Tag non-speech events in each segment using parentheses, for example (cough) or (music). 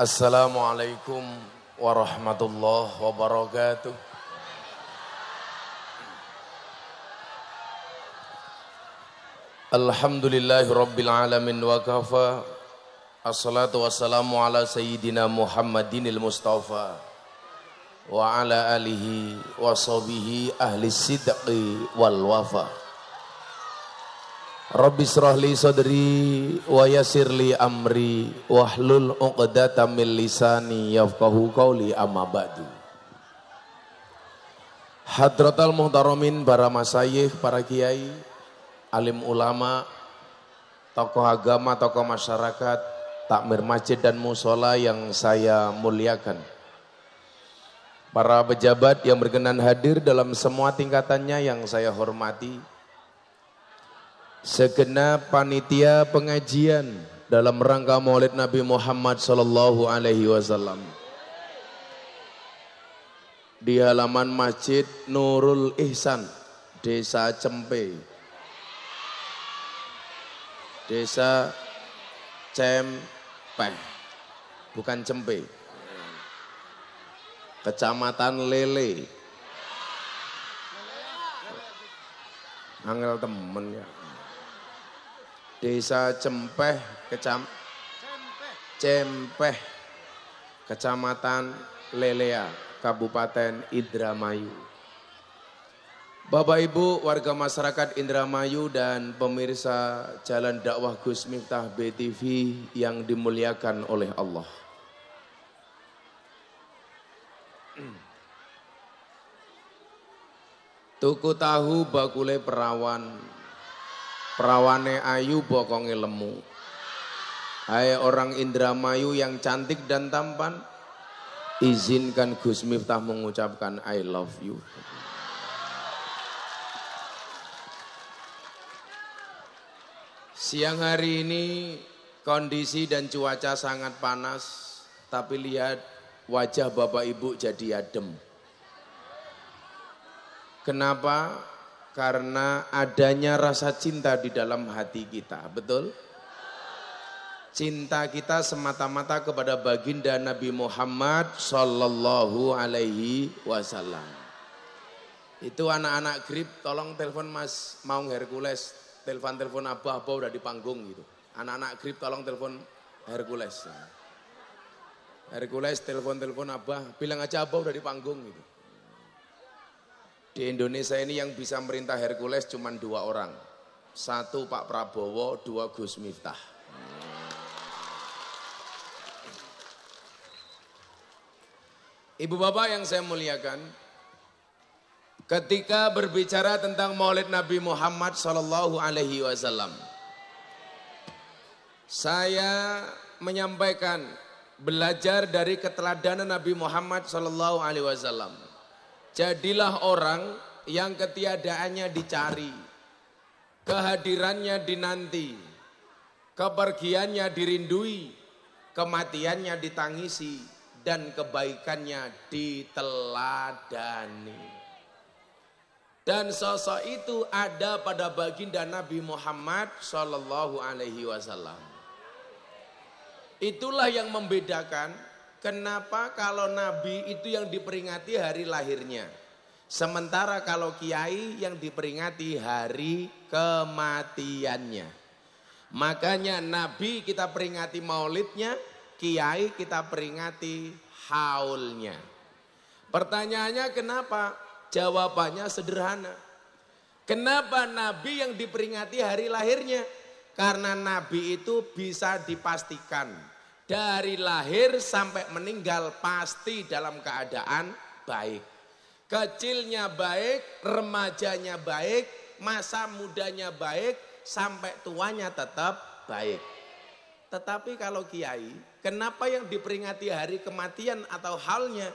Assalamualaikum warahmatullahi wabarakatuh. Alhamdulillahi rabbil alamin wa kafa. Assalatu wassalamu ala sayyidina Muhammadinil Mustafa wa ala alihi wa sahbihi ahli sidqi wal wafa. Rabbi srahli sadri wa yassirli amri wahlul 'uqdatam min lisani yafqahu qawli amma ba'du. Hadratal muhtaramin para masayih, para kiai, alim ulama, tokoh agama, tokoh masyarakat, takmir masjid dan musola yang saya muliakan. Para pejabat yang berkenan hadir dalam semua tingkatannya yang saya hormati, segenap panitia pengajian dalam rangka Maulid Nabi Muhammad sallallahu alaihi wasallam di halaman Masjid Nurul Ihsan, Desa Cempe. Desa Cempe. Bukan Cempe. Kecamatan Lele. Angel temen ya. Desa Cempeh, Kecam Cempeh, Kecamatan Lelea, Kabupaten Indramayu. Bapak Ibu warga masyarakat Indramayu dan pemirsa Jalan Dakwah Gus Miftah BTV yang dimuliakan oleh Allah. Tuku tahu bakule perawan Perawane ayu bokonge lemu. Hai orang Indramayu yang cantik dan tampan, izinkan Gus Miftah mengucapkan I love you. Siang hari ini kondisi dan cuaca sangat panas, tapi lihat wajah Bapak Ibu jadi adem. Kenapa? karena adanya rasa cinta di dalam hati kita, betul? Cinta kita semata-mata kepada baginda Nabi Muhammad Sallallahu Alaihi Wasallam. Itu anak-anak grip, tolong telepon Mas Maung Hercules, telepon-telepon abah abah udah di panggung gitu. Anak-anak grip tolong telepon Hercules. Hercules telepon-telepon abah, bilang aja abah udah di panggung gitu. Di Indonesia ini yang bisa merintah Hercules cuma dua orang. Satu Pak Prabowo, dua Gus Miftah. Ibu bapak yang saya muliakan, ketika berbicara tentang Maulid Nabi Muhammad Sallallahu Alaihi Wasallam, saya menyampaikan belajar dari keteladanan Nabi Muhammad Sallallahu Alaihi Wasallam. Jadilah orang yang ketiadaannya dicari, kehadirannya dinanti, kepergiannya dirindui, kematiannya ditangisi, dan kebaikannya diteladani. Dan sosok itu ada pada baginda Nabi Muhammad Shallallahu Alaihi Wasallam. Itulah yang membedakan Kenapa kalau nabi itu yang diperingati hari lahirnya? Sementara kalau kiai yang diperingati hari kematiannya. Makanya nabi kita peringati maulidnya, kiai kita peringati haulnya. Pertanyaannya kenapa? Jawabannya sederhana. Kenapa nabi yang diperingati hari lahirnya? Karena nabi itu bisa dipastikan dari lahir sampai meninggal pasti dalam keadaan baik. Kecilnya baik, remajanya baik, masa mudanya baik, sampai tuanya tetap baik. Tetapi kalau kiai, kenapa yang diperingati hari kematian atau halnya?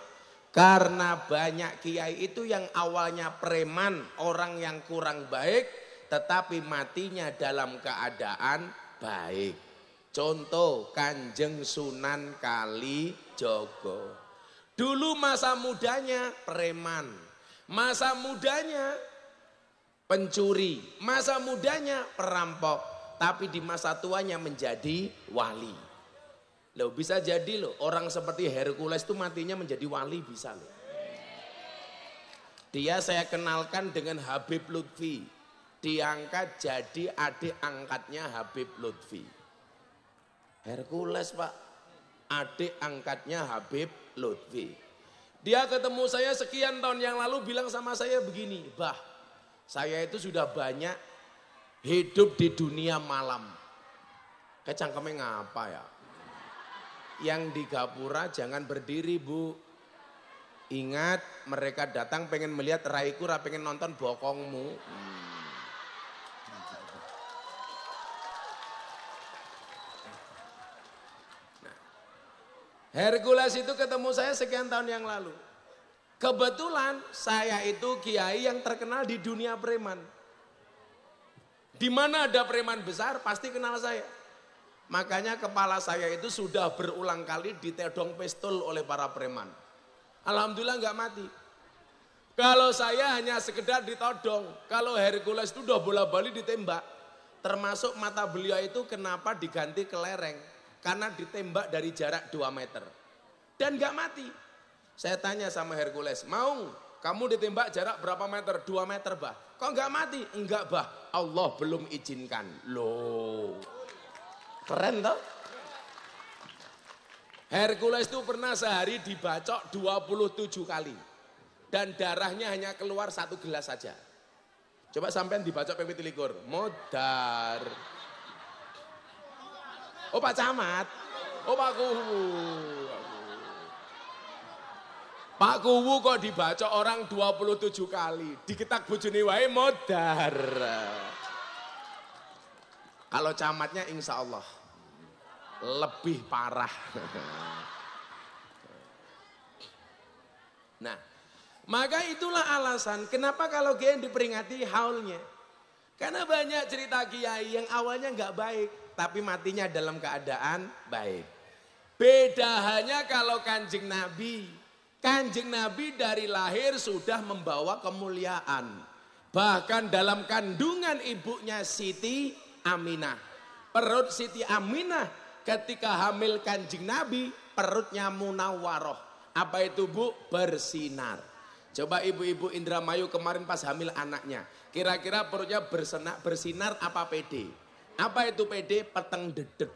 Karena banyak kiai itu yang awalnya preman, orang yang kurang baik, tetapi matinya dalam keadaan baik. Contoh Kanjeng Sunan Kali Kalijogo. Dulu masa mudanya preman, masa mudanya pencuri, masa mudanya perampok, tapi di masa tuanya menjadi wali. Loh bisa jadi loh orang seperti Hercules itu matinya menjadi wali bisa loh. Dia saya kenalkan dengan Habib Lutfi. Diangkat jadi adik angkatnya Habib Lutfi. Hercules pak. Adik angkatnya Habib Lutfi. Dia ketemu saya sekian tahun yang lalu bilang sama saya begini, bah saya itu sudah banyak hidup di dunia malam. Kecangkemnya ngapa ya? Yang di Gapura jangan berdiri bu. Ingat mereka datang pengen melihat raiku, pengen nonton bokongmu. Hmm. Hercules itu ketemu saya sekian tahun yang lalu. Kebetulan saya itu kiai yang terkenal di dunia preman. Di mana ada preman besar pasti kenal saya. Makanya kepala saya itu sudah berulang kali ditedong pistol oleh para preman. Alhamdulillah nggak mati. Kalau saya hanya sekedar ditodong, kalau Hercules itu udah bola-bali ditembak. Termasuk mata beliau itu kenapa diganti kelereng. Karena ditembak dari jarak 2 meter. Dan gak mati. Saya tanya sama Hercules, mau kamu ditembak jarak berapa meter? 2 meter bah. Kok gak mati? Enggak bah, Allah belum izinkan. Loh, keren toh? Hercules itu pernah sehari dibacok 27 kali. Dan darahnya hanya keluar satu gelas saja. Coba sampean dibacok pepiti likur Modar. Oh Pak Camat. Oh Pak Kuwu. Pak Kuwu kok dibaca orang 27 kali. Diketak bojone wae modar. Kalau camatnya insya Allah lebih parah. Nah, maka itulah alasan kenapa kalau GN diperingati haulnya. Karena banyak cerita kiai yang awalnya nggak baik, tapi matinya dalam keadaan baik. Beda hanya kalau kanjeng Nabi. Kanjeng Nabi dari lahir sudah membawa kemuliaan. Bahkan dalam kandungan ibunya Siti Aminah. Perut Siti Aminah ketika hamil kanjeng Nabi perutnya munawaroh. Apa itu bu? Bersinar. Coba ibu-ibu Indramayu kemarin pas hamil anaknya. Kira-kira perutnya bersinar apa pede? Apa itu PD? Peteng dedek.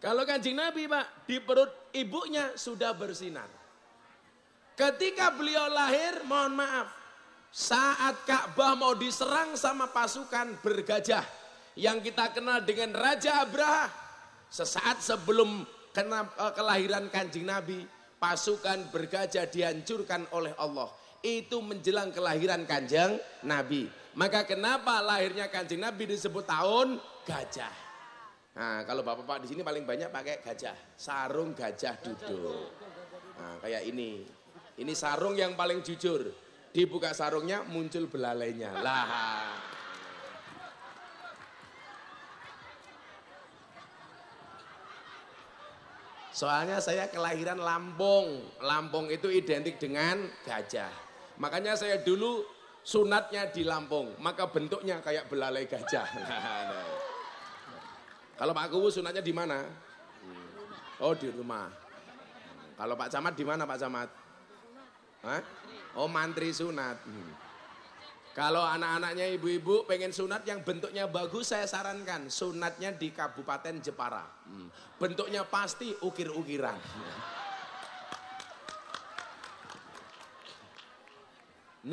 Kalau kanjeng Nabi pak, di perut ibunya sudah bersinar. Ketika beliau lahir, mohon maaf, saat Ka'bah mau diserang sama pasukan bergajah yang kita kenal dengan Raja Abraha, sesaat sebelum kena, eh, kelahiran kanjeng Nabi, pasukan bergajah dihancurkan oleh Allah. Itu menjelang kelahiran kanjeng Nabi. Maka kenapa lahirnya kancing Nabi disebut tahun gajah? Nah, kalau bapak-bapak di sini paling banyak pakai gajah, sarung gajah duduk. Nah, kayak ini. Ini sarung yang paling jujur. Dibuka sarungnya muncul belalainya. Lah. Soalnya saya kelahiran Lampung. Lampung itu identik dengan gajah. Makanya saya dulu sunatnya di Lampung, maka bentuknya kayak belalai gajah. (laughs) Nah, nah. Kalau Pak Kuwu sunatnya di mana? Oh di rumah. Kalau Pak Camat di mana Pak Camat? Hah? Oh mantri sunat. Kalau anak-anaknya ibu-ibu pengen sunat yang bentuknya bagus, saya sarankan sunatnya di Kabupaten Jepara. Hmm. Bentuknya pasti ukir-ukiran.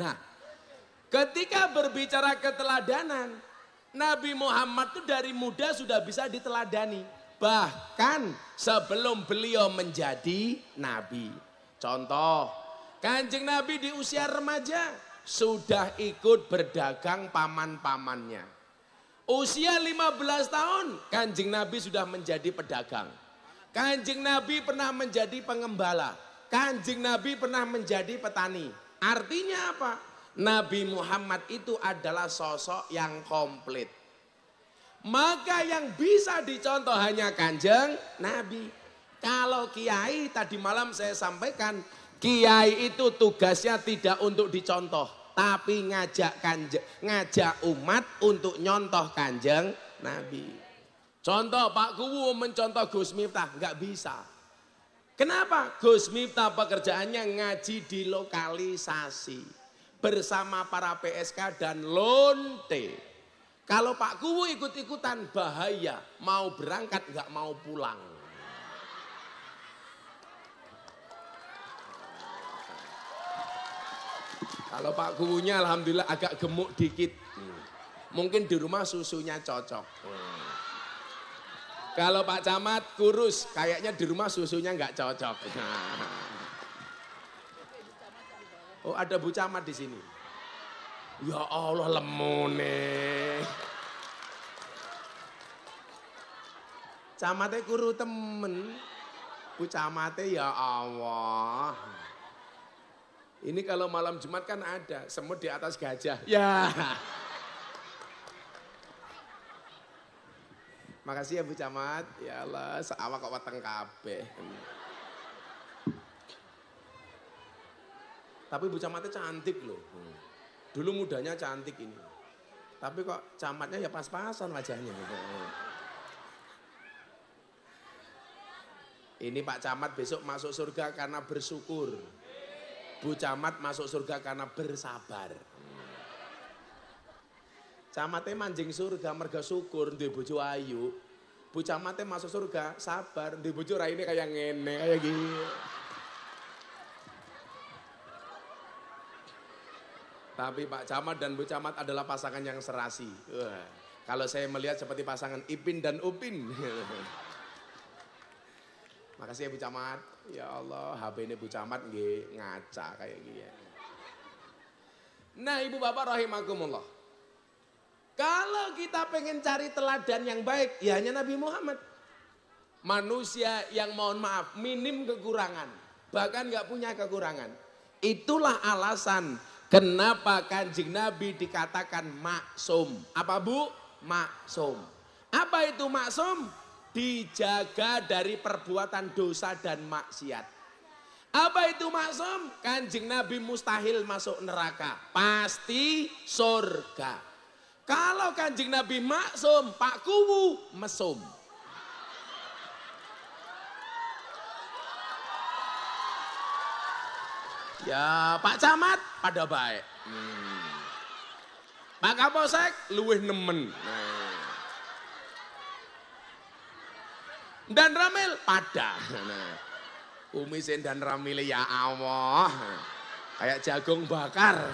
Nah, Ketika berbicara keteladanan, Nabi Muhammad itu dari muda sudah bisa diteladani. Bahkan sebelum beliau menjadi nabi. Contoh, kanjeng Nabi di usia remaja sudah ikut berdagang paman-pamannya. Usia 15 tahun, kanjeng Nabi sudah menjadi pedagang. Kanjeng Nabi pernah menjadi pengembala. Kanjeng Nabi pernah menjadi petani. Artinya apa? Nabi Muhammad itu adalah sosok yang komplit. Maka yang bisa dicontoh hanya kanjeng Nabi. Kalau kiai tadi malam saya sampaikan, kiai itu tugasnya tidak untuk dicontoh, tapi ngajak kanjeng, ngajak umat untuk nyontoh kanjeng Nabi. Contoh Pak Kuwu mencontoh Gus Miftah, nggak bisa. Kenapa? Gus Miftah pekerjaannya ngaji di lokalisasi bersama para PSK dan lonte. Kalau Pak Kuwu ikut-ikutan bahaya, mau berangkat nggak mau pulang. Kalau Pak Kuwunya alhamdulillah agak gemuk dikit. Mungkin di rumah susunya cocok. Kalau Pak Camat kurus, kayaknya di rumah susunya nggak cocok. (laughs) Oh ada Bu Camat di sini. Ya Allah lemune. Camate kuru temen. Bu Camate ya Allah. Ini kalau malam Jumat kan ada semut di atas gajah. Ya. Makasih ya Bu Camat. Ya Allah, seawak kok weteng kabeh. Tapi bu camatnya cantik loh. Dulu mudanya cantik ini. Tapi kok camatnya ya pas-pasan wajahnya gitu. Ini Pak Camat besok masuk surga karena bersyukur. Bu Camat masuk surga karena bersabar. Camatnya manjing surga merga syukur di Bu ayu. Bu Camatnya masuk surga sabar di Bu bojo ini kayak ngene kayak gini. Tapi Pak Camat dan Bu Camat adalah pasangan yang serasi. Wah. Kalau saya melihat seperti pasangan Ipin dan Upin. Makasih ya Bu Camat. Ya Allah, HP ini Bu Camat nggih ngaca kayak gini. Ya. Nah, Ibu Bapak rahimakumullah. Kalau kita pengen cari teladan yang baik, ya hanya Nabi Muhammad. Manusia yang mohon maaf, minim kekurangan. Bahkan nggak punya kekurangan. Itulah alasan Kenapa kanjeng Nabi dikatakan maksum? Apa bu? Maksum. Apa itu maksum? Dijaga dari perbuatan dosa dan maksiat. Apa itu maksum? Kanjeng Nabi mustahil masuk neraka. Pasti surga. Kalau kanjeng Nabi maksum, Pak Kuwu mesum. Ya Pak Camat pada baik. Hmm. Pak Kaposek luwih nemen. Nah. Dan Ramil pada. Nah. Umi Sen dan Ramil ya Allah. Kayak jagung bakar.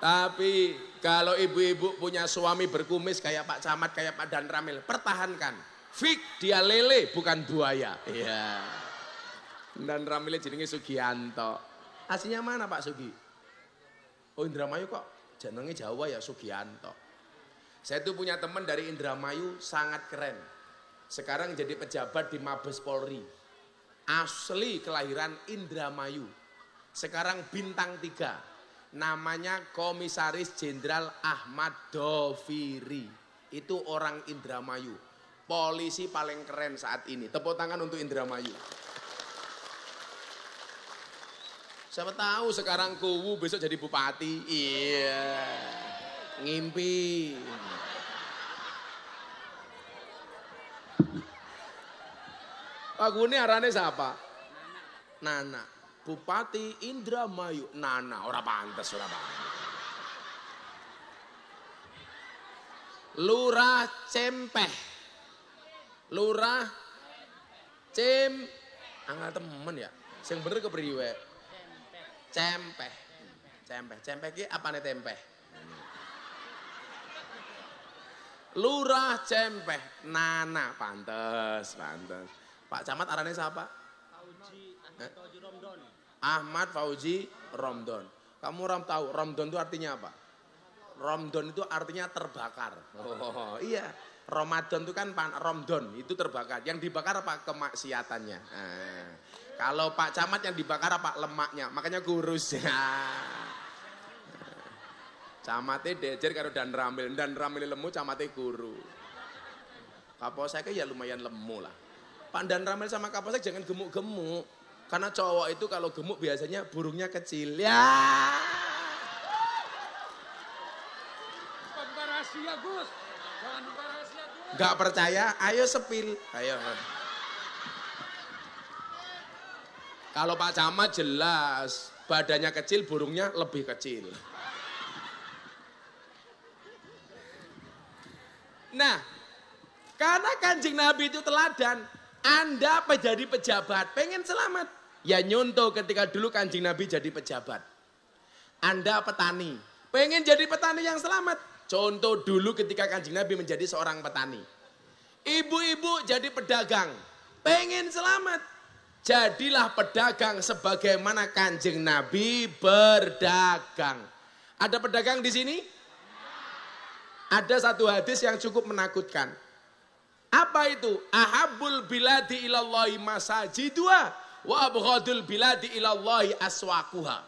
Tapi kalau ibu-ibu punya suami berkumis kayak Pak Camat, kayak Pak Dan Ramil, pertahankan. Fik dia lele bukan buaya. Iya. Dan Ramile jenenge Sugianto. Aslinya mana Pak Sugi? Oh Indramayu kok jenenge Jawa ya Sugianto. Saya tuh punya teman dari Indramayu sangat keren. Sekarang jadi pejabat di Mabes Polri. Asli kelahiran Indramayu. Sekarang bintang tiga. Namanya Komisaris Jenderal Ahmad Doviri. Itu orang Indramayu polisi paling keren saat ini. Tepuk tangan untuk Indramayu. Siapa tahu sekarang kuwu besok jadi bupati. Iya. Ngimpi. Pak Guni arane siapa? Nana. Bupati Indramayu. Nana, ora pantas, ora pantas. Lurah Cempeh lurah, cem, angel temen ya. Sing bener ke priwe cempe, cempe. cempeh ki nih tempeh? Lurah cempe, nana pantes, pantes. Pak Camat arane siapa? Eh? Ahmad Fauji Romdon. Kamu ram tahu Romdon itu artinya apa? Romdon itu artinya terbakar. Oh, iya. Ramadan itu kan pan romdon itu terbakar. Yang dibakar apa kemaksiatannya. Nah, kalau Pak Camat yang dibakar apa lemaknya. Makanya kurus. (laughs) Nah. Camate dejer karo dan ramil, dan ramil lemu camate guru. Kaposek ya lumayan lemu lah. dan ramil sama kaposek jangan gemuk-gemuk. Karena cowok itu kalau gemuk biasanya burungnya kecil. Ya. Buka rahasia Gus. Jangan lupa Gak percaya? Ayo sepil. Ayo. Kalau Pak Camat jelas, badannya kecil, burungnya lebih kecil. Nah, karena kanjeng Nabi itu teladan, Anda menjadi pejabat, pengen selamat. Ya nyontoh ketika dulu kanjeng Nabi jadi pejabat. Anda petani, pengen jadi petani yang selamat. Contoh dulu ketika kanjeng Nabi menjadi seorang petani. Ibu-ibu jadi pedagang. Pengen selamat. Jadilah pedagang sebagaimana kanjeng Nabi berdagang. Ada pedagang di sini? Ada satu hadis yang cukup menakutkan. Apa itu? Ahabul biladi ilallahi masajidua wa abghadul biladi ilallahi aswakuha.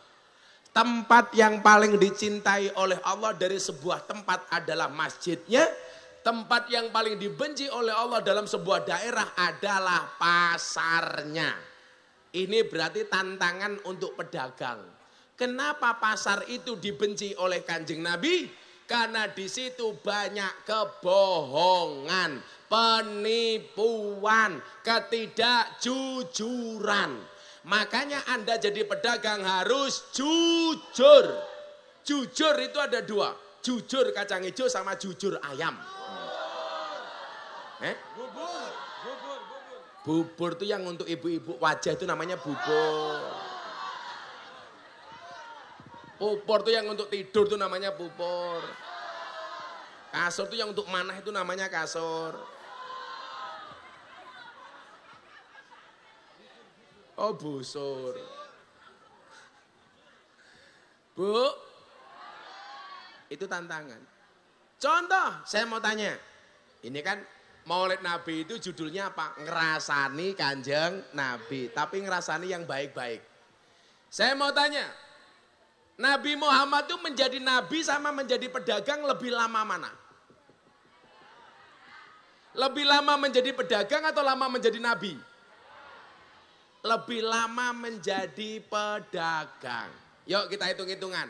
Tempat yang paling dicintai oleh Allah dari sebuah tempat adalah masjidnya. Tempat yang paling dibenci oleh Allah dalam sebuah daerah adalah pasarnya. Ini berarti tantangan untuk pedagang. Kenapa pasar itu dibenci oleh Kanjeng Nabi? Karena di situ banyak kebohongan, penipuan, ketidakjujuran Makanya Anda jadi pedagang harus jujur. Jujur itu ada dua. Jujur kacang hijau sama jujur ayam. Eh? Bubur. Bubur, bubur. Bubur itu yang untuk ibu-ibu wajah itu namanya bubur. Pupur itu yang untuk tidur itu namanya pupur. Kasur itu yang untuk manah itu namanya kasur. Oh, busur. Bu, itu tantangan. Contoh, saya mau tanya. Iya. Ini kan Maulid Nabi itu judulnya apa? Ngerasani kanjeng Nabi. Tapi ngerasani yang baik-baik. Saya mau tanya. Nabi Muhammad itu menjadi nabi sama menjadi pedagang lebih lama mana? Lebih lama menjadi pedagang atau lama menjadi nabi? lebih lama menjadi pedagang. Yuk kita hitung-hitungan.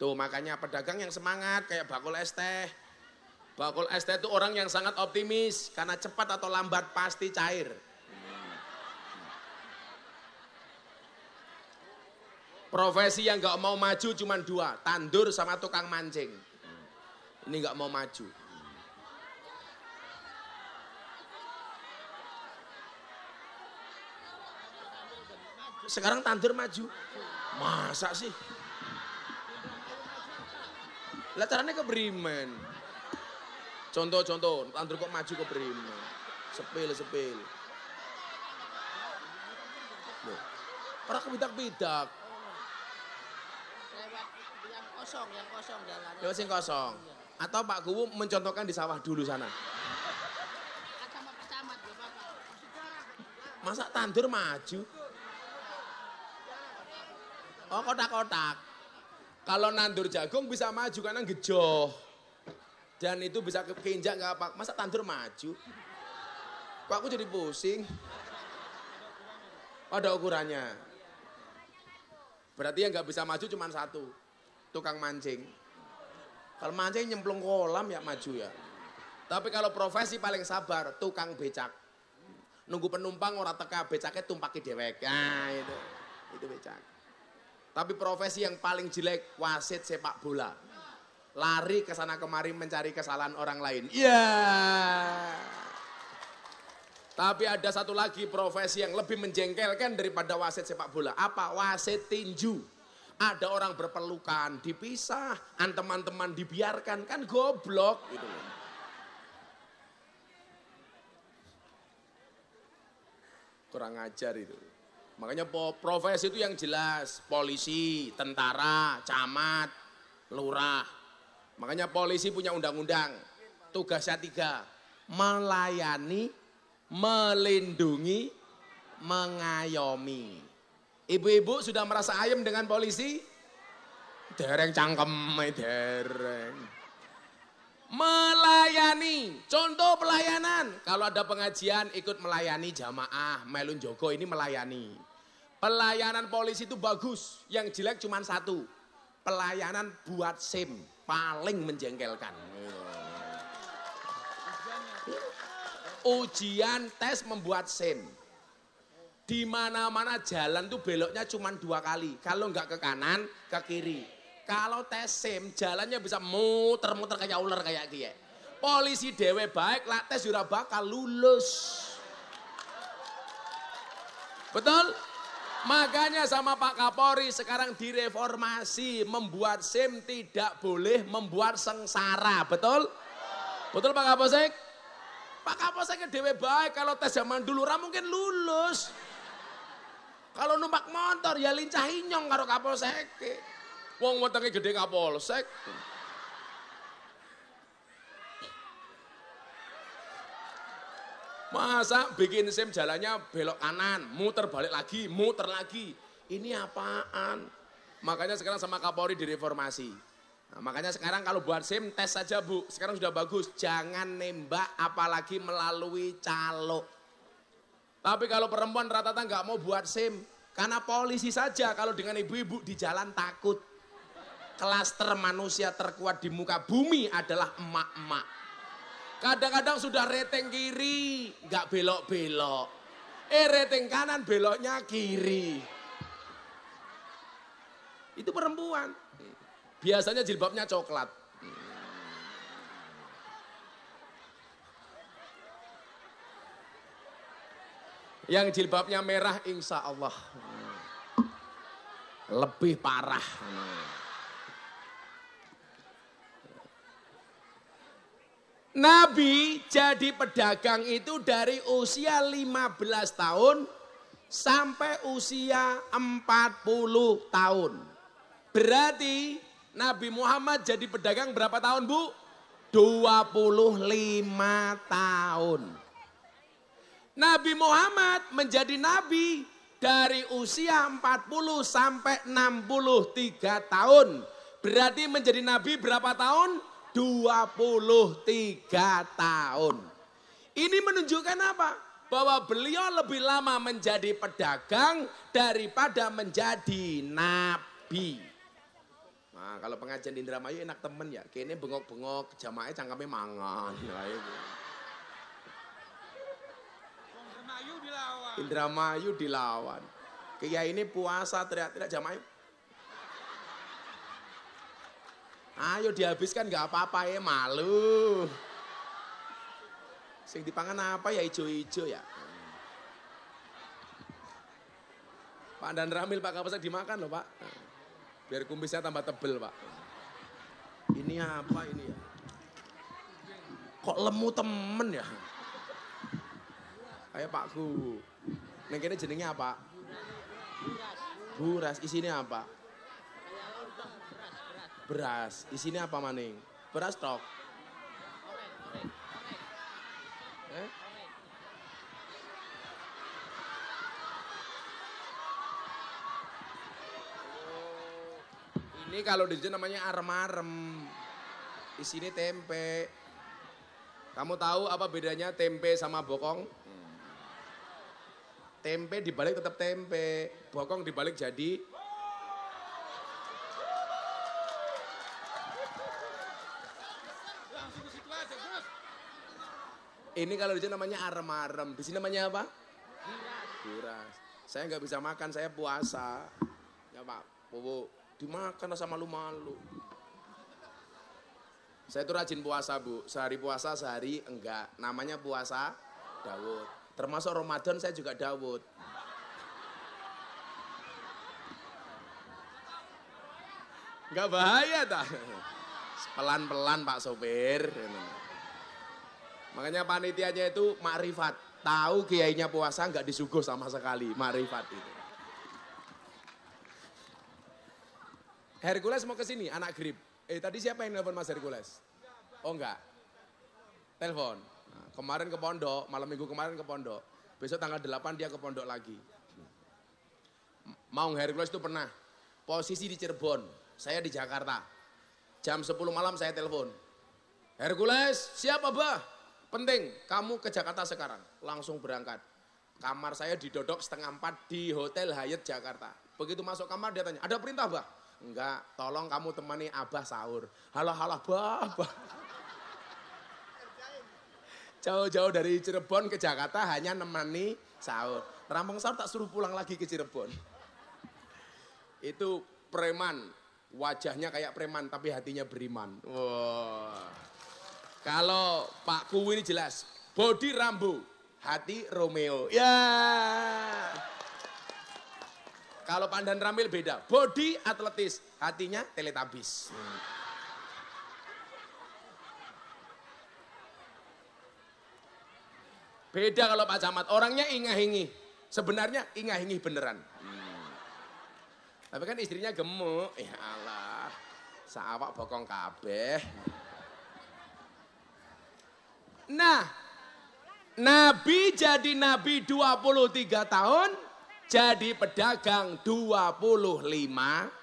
Tuh makanya pedagang yang semangat kayak bakul es teh. Bakul es teh itu orang yang sangat optimis karena cepat atau lambat pasti cair. Profesi yang gak mau maju cuma dua, tandur sama tukang mancing. Ini gak mau maju. Sekarang tandur maju. Masa sih? Latarannya keberiman. Contoh-contoh, tandur kok maju ke beriman Sepil-sepil. Orang kebidak-bidak. Lewat yang kosong, yang kosong jalan. Lewat yang kosong. Iya. Atau Pak Guwu mencontohkan di sawah dulu sana. Masa tandur maju? Oh kotak-kotak. Kalau nandur jagung bisa maju karena gejoh. Dan itu bisa keinjak nggak apa. Masa tandur maju? Kok aku jadi pusing? pada ukurannya. Berarti yang nggak bisa maju cuma satu. Tukang mancing. Kalau mancing nyemplung kolam ya maju ya. Tapi kalau profesi paling sabar, tukang becak. Nunggu penumpang orang teka, becaknya tumpaki dewek. Nah itu, itu becak. Tapi profesi yang paling jelek wasit sepak bola. Lari ke sana kemari mencari kesalahan orang lain. Iya. Tapi ada satu lagi profesi yang lebih menjengkelkan daripada wasit sepak bola. Apa? Wasit tinju ada orang berpelukan dipisah, teman-teman dibiarkan kan goblok gitu Kurang ajar itu. Makanya profesi itu yang jelas, polisi, tentara, camat, lurah. Makanya polisi punya undang-undang, tugasnya tiga, melayani, melindungi, mengayomi. Ibu-ibu sudah merasa ayam dengan polisi? Dereng cangkem, eh, dereng. Melayani, contoh pelayanan. Kalau ada pengajian ikut melayani jamaah, Melun Joko ini melayani. Pelayanan polisi itu bagus, yang jelek cuma satu. Pelayanan buat SIM paling menjengkelkan. Ujian tes membuat SIM. Di mana-mana jalan tuh beloknya cuma dua kali. Kalau nggak ke kanan, ke kiri. Kalau tes SIM jalannya bisa muter-muter kayak ular kayak gini. Polisi dewe baik, lah tes juga bakal lulus. Betul? Makanya sama Pak Kapolri sekarang direformasi, membuat SIM tidak boleh membuat sengsara, betul? Betul Pak Kapolsek? Pak ke dewe baik, kalau tes zaman dulu ra mungkin lulus. Kalau numpak motor ya lincah inyong karo Kapolsek. Wong wetenge gede Kapolsek. Masa bikin SIM jalannya belok kanan, muter balik lagi, muter lagi. Ini apaan? Makanya sekarang sama Kapolri direformasi. Nah, makanya sekarang kalau buat SIM tes saja Bu. Sekarang sudah bagus. Jangan nembak apalagi melalui calo. Tapi kalau perempuan rata-rata nggak mau buat SIM. Karena polisi saja kalau dengan ibu-ibu di jalan takut. Klaster manusia terkuat di muka bumi adalah emak-emak. Kadang-kadang sudah reteng kiri, nggak belok-belok. Eh reteng kanan beloknya kiri. Itu perempuan. Biasanya jilbabnya coklat. Yang jilbabnya merah insya Allah. Lebih parah. Nabi jadi pedagang itu dari usia 15 tahun sampai usia 40 tahun. Berarti Nabi Muhammad jadi pedagang berapa tahun Bu? 25 tahun. Nabi Muhammad menjadi nabi dari usia 40 sampai 63 tahun. Berarti menjadi nabi berapa tahun? 23 tahun. Ini menunjukkan apa? Bahwa beliau lebih lama menjadi pedagang daripada menjadi nabi. Nah, kalau pengajian di Indramayu enak temen ya. kini bengok-bengok, jamaahnya cangkeme mangan. Iya. Indramayu dilawan. Indramayu dilawan. ini puasa teriak-teriak jamaahnya Ayo dihabiskan nggak apa-apa ya malu. Sing dipangan apa ya ijo-ijo ya. Pak Dan Ramil Pak Kapasak dimakan loh Pak. Biar kumisnya tambah tebel Pak. Ini apa ini ya? Kok lemu temen ya? Kayak Pak Gu. Nengkini jenengnya apa? Buras. Buras. Isinya apa? Beras. di sini apa maning? Beras tok. Eh? Oh, ini kalau di sini namanya arem-arem. sini tempe. Kamu tahu apa bedanya tempe sama bokong? Hmm. Tempe dibalik tetap tempe, bokong dibalik jadi Ini kalau di sini namanya arem-arem. Di sini namanya apa? Buras. Saya nggak bisa makan, saya puasa. Ya Pak, bu, dimakan sama malu-malu. Saya itu rajin puasa bu, sehari puasa sehari enggak. Namanya puasa Dawud. Termasuk Ramadan saya juga Dawud. Enggak bahaya tak? Pelan-pelan Pak Sopir. Makanya panitianya itu makrifat. Tahu kiainya puasa nggak disuguh sama sekali makrifat itu. Hercules mau ke sini, anak grip. Eh tadi siapa yang nelpon Mas Hercules? Oh enggak. Telepon. Nah, kemarin ke pondok, malam minggu kemarin ke pondok. Besok tanggal 8 dia ke pondok lagi. Maung Hercules itu pernah posisi di Cirebon, saya di Jakarta. Jam 10 malam saya telepon. Hercules, siapa bah? Penting, kamu ke Jakarta sekarang, langsung berangkat. Kamar saya didodok setengah empat di Hotel Hayat Jakarta. Begitu masuk kamar dia tanya, ada perintah bah? Enggak, tolong kamu temani abah sahur. Halah halah bah, bah. Jauh-jauh dari Cirebon ke Jakarta hanya nemani sahur. Rampung sahur tak suruh pulang lagi ke Cirebon. Itu preman, wajahnya kayak preman tapi hatinya beriman. Wow. Kalau Pak Kuwi ini jelas, body Rambo, hati Romeo. Ya. Yeah. Kalau Pandan Ramil beda, body atletis, hatinya teletabis. Beda kalau Pak Camat, orangnya ingah-ingih. Sebenarnya ingah-ingih beneran. Tapi kan istrinya gemuk. Ya Allah, sawak bokong kabeh. Nah, Nabi jadi Nabi 23 tahun, jadi pedagang 25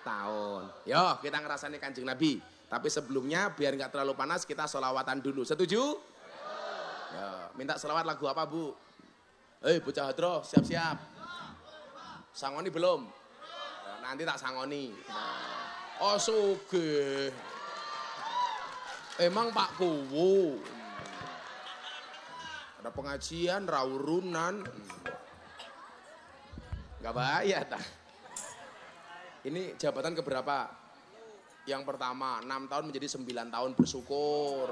tahun. Yo, kita ngerasani kanjeng Nabi. Tapi sebelumnya biar nggak terlalu panas kita solawatan dulu. Setuju? Yo, minta solawat lagu apa bu? Hei eh, bocah hadro, siap-siap. Sangoni belum? Nanti tak sangoni. Oh suge. Emang Pak Kuwu. Ada pengajian, raurunan. Gak bahaya tak. Ini jabatan keberapa? Yang pertama, 6 tahun menjadi 9 tahun bersyukur.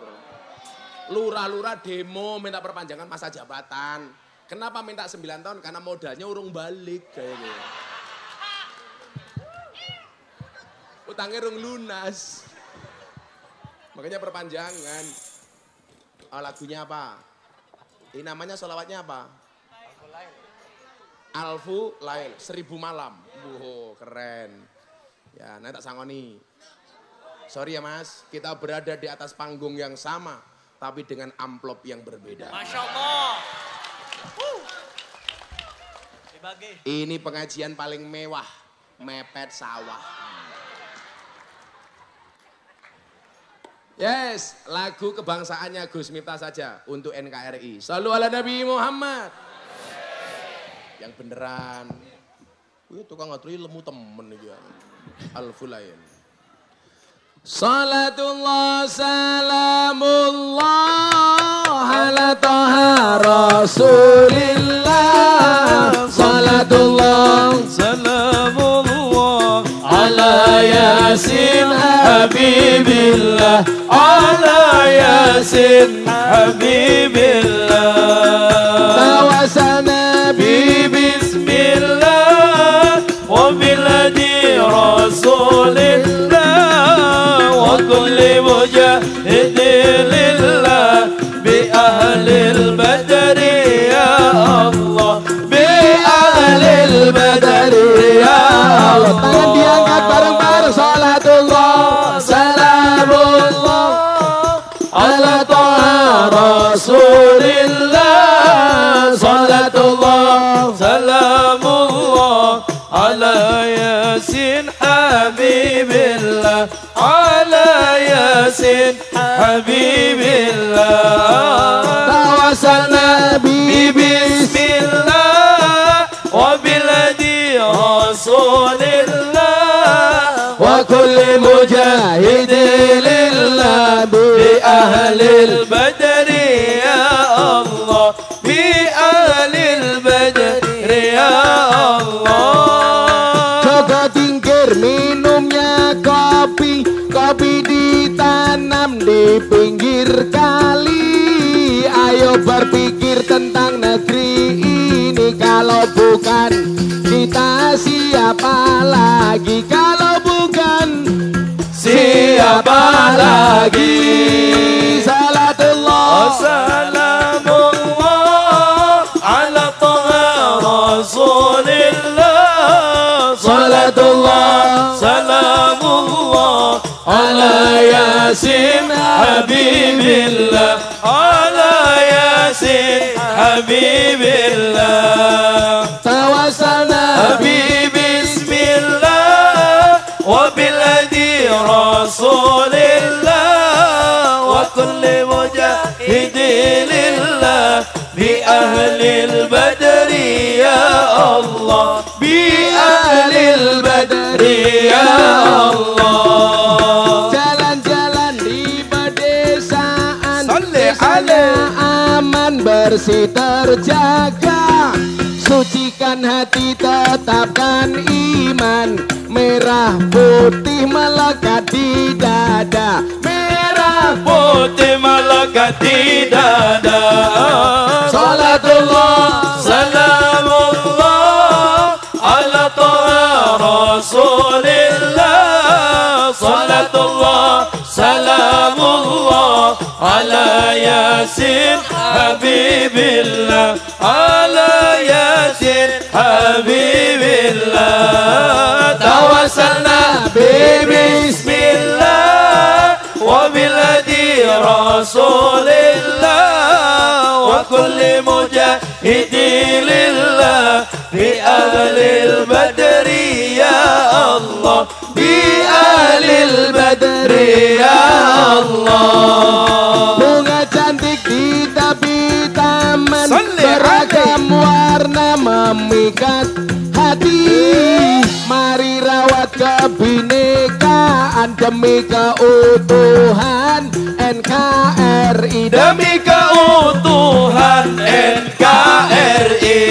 Lurah-lurah demo minta perpanjangan masa jabatan. Kenapa minta 9 tahun? Karena modalnya urung balik kayak gitu. Utangnya urung lunas. Makanya perpanjangan. Oh, lagunya apa? Ini namanya sholawatnya apa? Alfu Lail, seribu malam. Wow, keren. Ya, nanti tak sangoni. Sorry ya mas, kita berada di atas panggung yang sama, tapi dengan amplop yang berbeda. Masya Allah. Ini pengajian paling mewah, mepet sawah. Yes, lagu kebangsaannya Gus Miftah saja untuk NKRI. Selalu ala Nabi Muhammad. Yang beneran. Wih, tukang ngatri lemu temen ya. Al-Fulain. Salatullah salamullah ala taha rasulillah. Salatullah salamullah. ياسين حبيب الله على ياسين حبيب الله حسين حبيب الله توسلنا بسم الله وبالهدي رسول الله وكل مجاهد لله بأهل البدر di pinggir kali Ayo berpikir tentang negeri ini Kalau bukan kita siapa lagi Kalau bukan siapa lagi على ياسين حبيب الله على ياسين حبيب الله توسنا بسم الله وبالأدي رسول الله وكل مجاهد لله بأهل البدر يا الله بأهل البدر يا الله bersih terjaga Sucikan hati tetapkan iman Merah putih melekat di dada Merah putih melekat di dada Salatullah على ياسر حبيب الله على ياسر حبيب الله توسلنا بسم الله وبالذي رسول الله وكل مجاهدين بأهل البدر يا الله بأهل البدر يا الله bunga cantik di tepi taman beragam warna memikat demi keutuhan NKRI demi keutuhan NKRI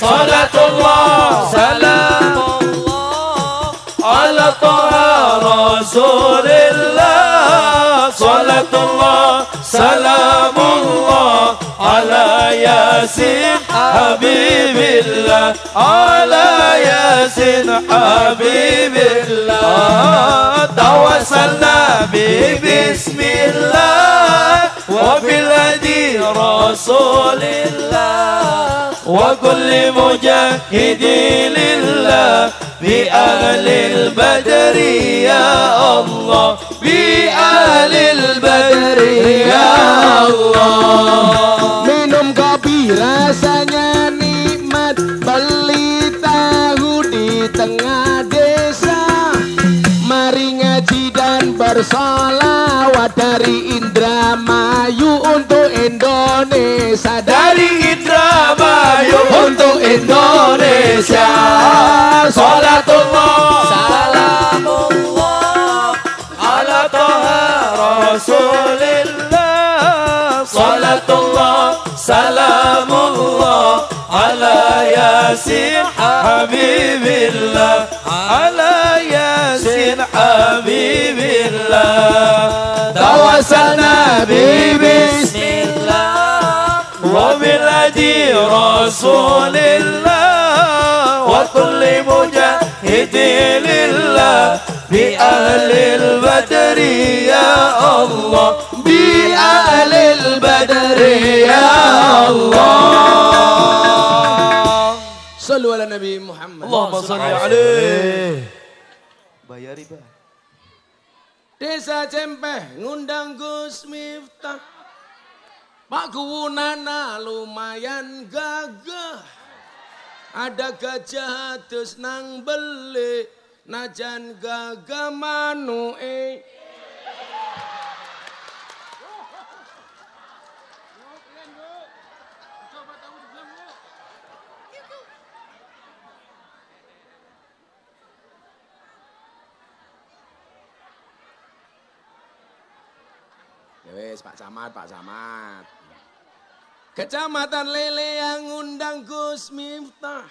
salatullah salamullah ala taha rasulillah salatullah salamullah ala yasin habibillah ala yasin habibillah وصلنا ببسم الله وبالهدي رسول الله وكل مجاهد لله بأهل البدر يا الله بأهل البدر يا الله منهم قبيلة rasa bersolawat dari Indramayu untuk Indonesia dari Indramayu untuk Indonesia Salatullah Salamullah ala toha Rasulillah Salatullah Salam ياسين حبيب الله على ياسين حبيب الله توسلنا بسم الله وبالهدي رسول الله وكل مجاهد لله بأهل البدر يا الله بأهل البدر يا الله Sallu ala Nabi Muhammad. Allahumma salli alaihi. Bayari, Pak. Desa Cempeh ngundang Gus Miftah. Pak Kuwunana lumayan gagah. Ada gajah terus nang beli. Najan gagah manu eh. Pak Camat, Pak Camat. Kecamatan Lele yang ngundang Gus Miftah.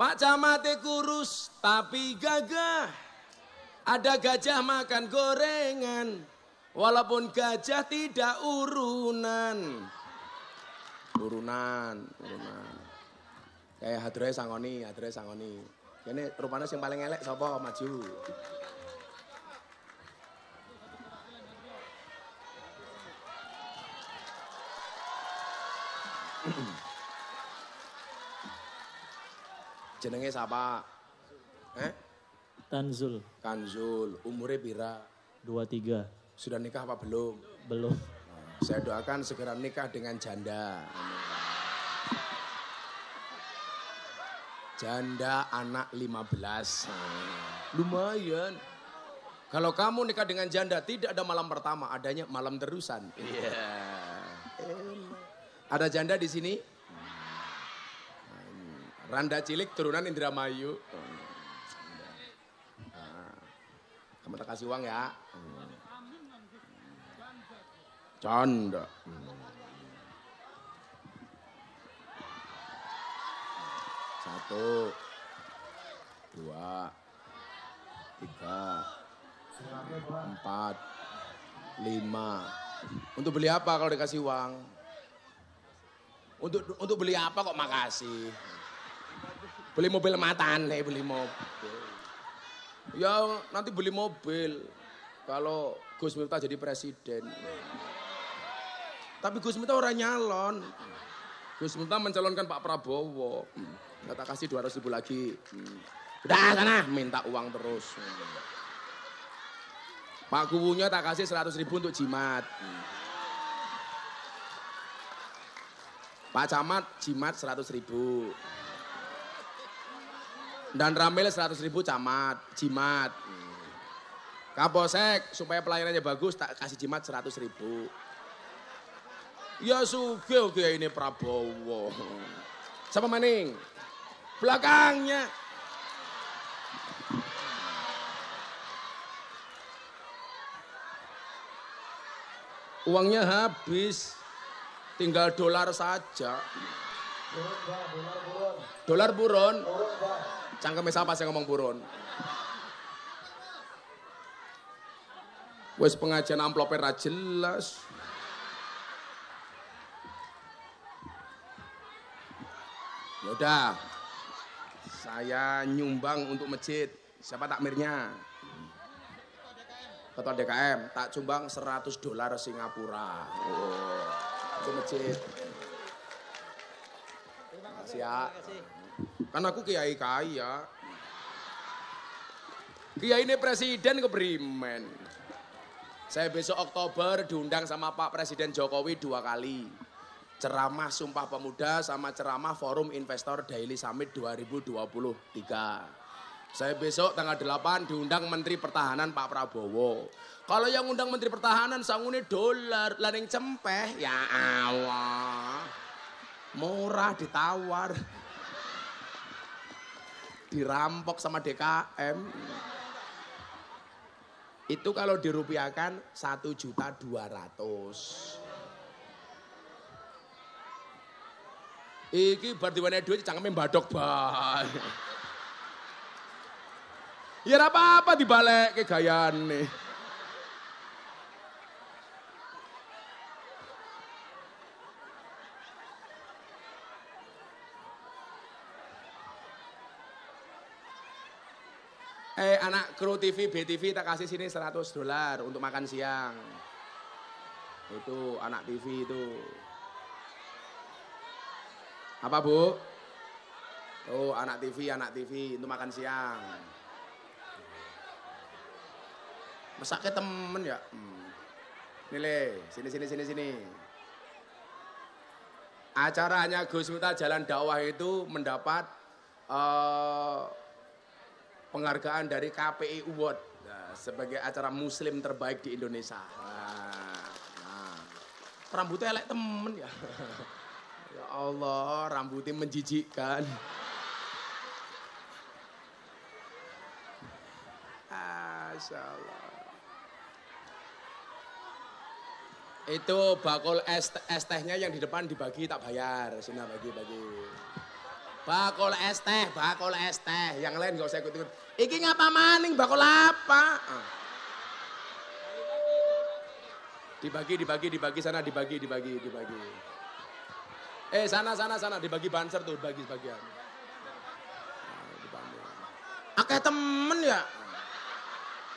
Pak Camat kurus tapi gagah. Ada gajah makan gorengan. Walaupun gajah tidak urunan. Urunan, urunan. Kayak hadirnya sangoni, hadirnya sangoni. Ini rupanya yang paling elek sapa maju. (clears throat) Jenenge siapa? Eh? Tanzul. Tanzul, umurnya pira? tiga. Sudah nikah apa belum? Belum. Nah, saya doakan segera nikah dengan janda. Janda anak 15. Lumayan. Kalau kamu nikah dengan janda tidak ada malam pertama, adanya malam terusan. Iya. Yeah. Ada janda di sini? Randa cilik turunan Indramayu. Ah, kamu tak kasih uang ya. Canda. Satu, dua, tiga, empat, lima. Untuk beli apa kalau dikasih uang? Untuk untuk beli apa kok makasih. Beli mobil matan nih beli mobil. Ya nanti beli mobil. Kalau Gus Miftah jadi presiden. Tapi Gus Miftah orang nyalon. Gus Miftah mencalonkan Pak Prabowo. Kata kasih 200 ribu lagi. Udah sana minta uang terus. Pak Kubunya tak kasih 100 ribu untuk jimat. Pak Camat jimat 100 ribu. Dan Ramil 100 ribu camat, jimat. Kaposek supaya pelayanannya bagus tak kasih jimat 100 ribu. Ya suge oke ya ini Prabowo. Siapa maning. Belakangnya. Uangnya habis. Tinggal dolar saja. Dolar buron. Cangkeme siapa sih ngomong buron? Wes pengajian amplopnya ra jelas. Yaudah, saya nyumbang untuk masjid. Siapa takmirnya? Ketua DKM, tak sumbang 100 dolar Singapura. Oh ke masjid. ya. Kan aku kiai kaya. Kiai ini presiden Brimen. Saya besok Oktober diundang sama Pak Presiden Jokowi dua kali. Ceramah Sumpah Pemuda sama ceramah Forum Investor Daily Summit 2023. Saya besok tanggal 8 diundang Menteri Pertahanan Pak Prabowo. Kalau yang undang Menteri Pertahanan sangune dolar, laning cempeh, ya Allah. Murah ditawar. Dirampok sama DKM. Itu kalau dirupiahkan satu juta dua ratus. Iki bar diwene duit jangan membadok, bae. Ya apa-apa dibalik ke gayaan Eh anak kru TV, BTV tak kasih sini 100 dolar untuk makan siang. Itu anak TV itu. Apa bu? Oh anak TV, anak TV untuk makan siang. sakit temen ya. Hmm. sini sini sini sini. Acaranya Gus Muta Jalan Dakwah itu mendapat uh, penghargaan dari KPI Award nah, sebagai acara muslim terbaik di Indonesia. Nah, nah. Rambutnya elek temen ya. (laughs) ya Allah, rambutnya menjijikkan. Masya Allah. Itu bakul es, es tehnya yang di depan dibagi tak bayar. Sini bagi-bagi. Bakul es teh, bakul es teh. Yang lain gak usah ikut-ikut. Iki ngapa maning, bakul apa? Ah. Dibagi, dibagi, dibagi sana, dibagi, dibagi, dibagi. Eh sana, sana, sana, dibagi banser tuh, bagi sebagian. Oke ah, temen ya. Ah.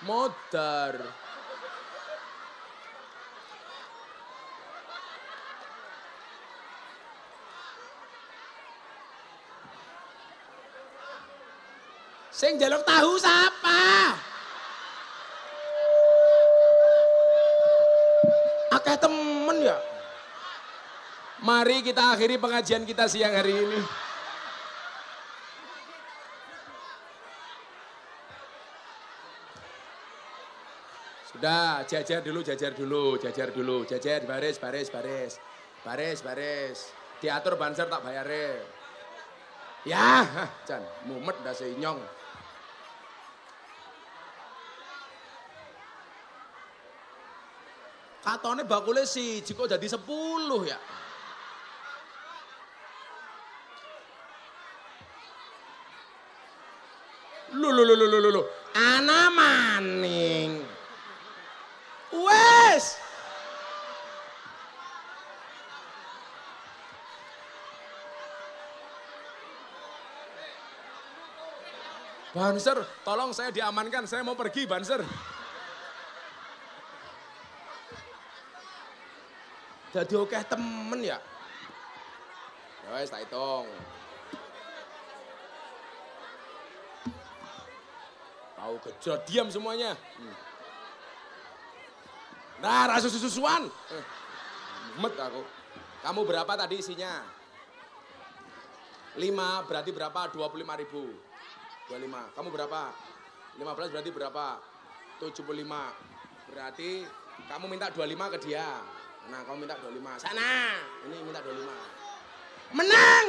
Modar. Sing jaluk tahu siapa? Akeh temen ya. Mari kita akhiri pengajian kita siang hari ini. Sudah, jajar dulu, jajar dulu, jajar dulu, jajar, baris, baris, baris. Baris, baris. Diatur banser tak bayare. Ya, Jan, mumet dah seinyong. Katone bakule siji kok jadi sepuluh ya. Lu lu lu lu lu lu. Ana maning. Wes. Banser, tolong saya diamankan, saya mau pergi Banser. Dadi akeh temen ya. Ya wis tak hitung. Tahu gejot diam semuanya. Hmm. Nah, rasa susu-susuan. Eh, aku. Kamu berapa tadi isinya? 5 berarti berapa? 25 ribu. 25. Kamu berapa? 15 berarti berapa? 75. Berarti kamu minta 25 ke dia. Nah, kau minta 25. Sana. Ini minta 25. Menang.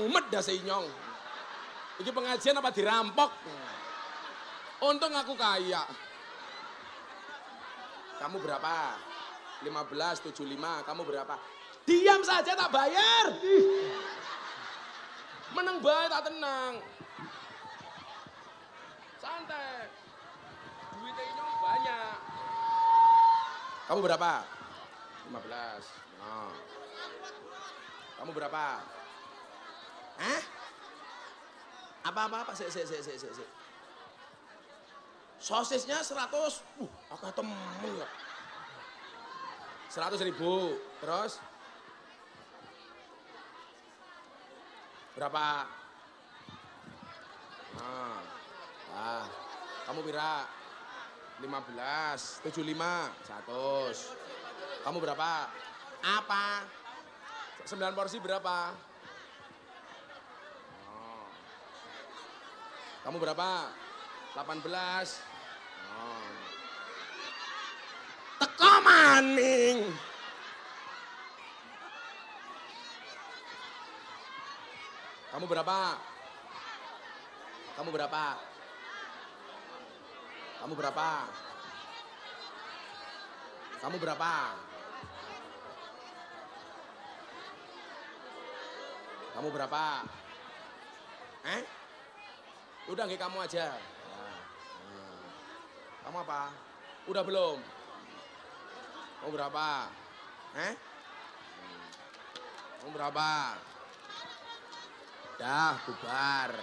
Mumet dah seinyong. Ini pengajian apa dirampok? Untung aku kaya. Kamu berapa? 15, 75. Kamu berapa? Diam saja tak bayar. Menang baik tak tenang. Santai. Duitnya banyak. Kamu berapa? 15. Nah. Kamu berapa? Hah? Apa-apa apa sik sik sik sik sik. Sosisnya 100. Uh, aku temen kok. 100 ribu. Terus? Berapa? Nah. Ah. Kamu pira? 15, 75, 100. Kamu berapa? Apa? 9 porsi berapa? Oh. Kamu berapa? 18. Oh. Teko maning. Kamu berapa? Kamu berapa? Kamu berapa? Kamu berapa? Kamu berapa? Eh? Udah nggih kamu aja. Nah, nah. Kamu apa? Udah belum? Kamu berapa? Eh? Kamu berapa? Dah bubar.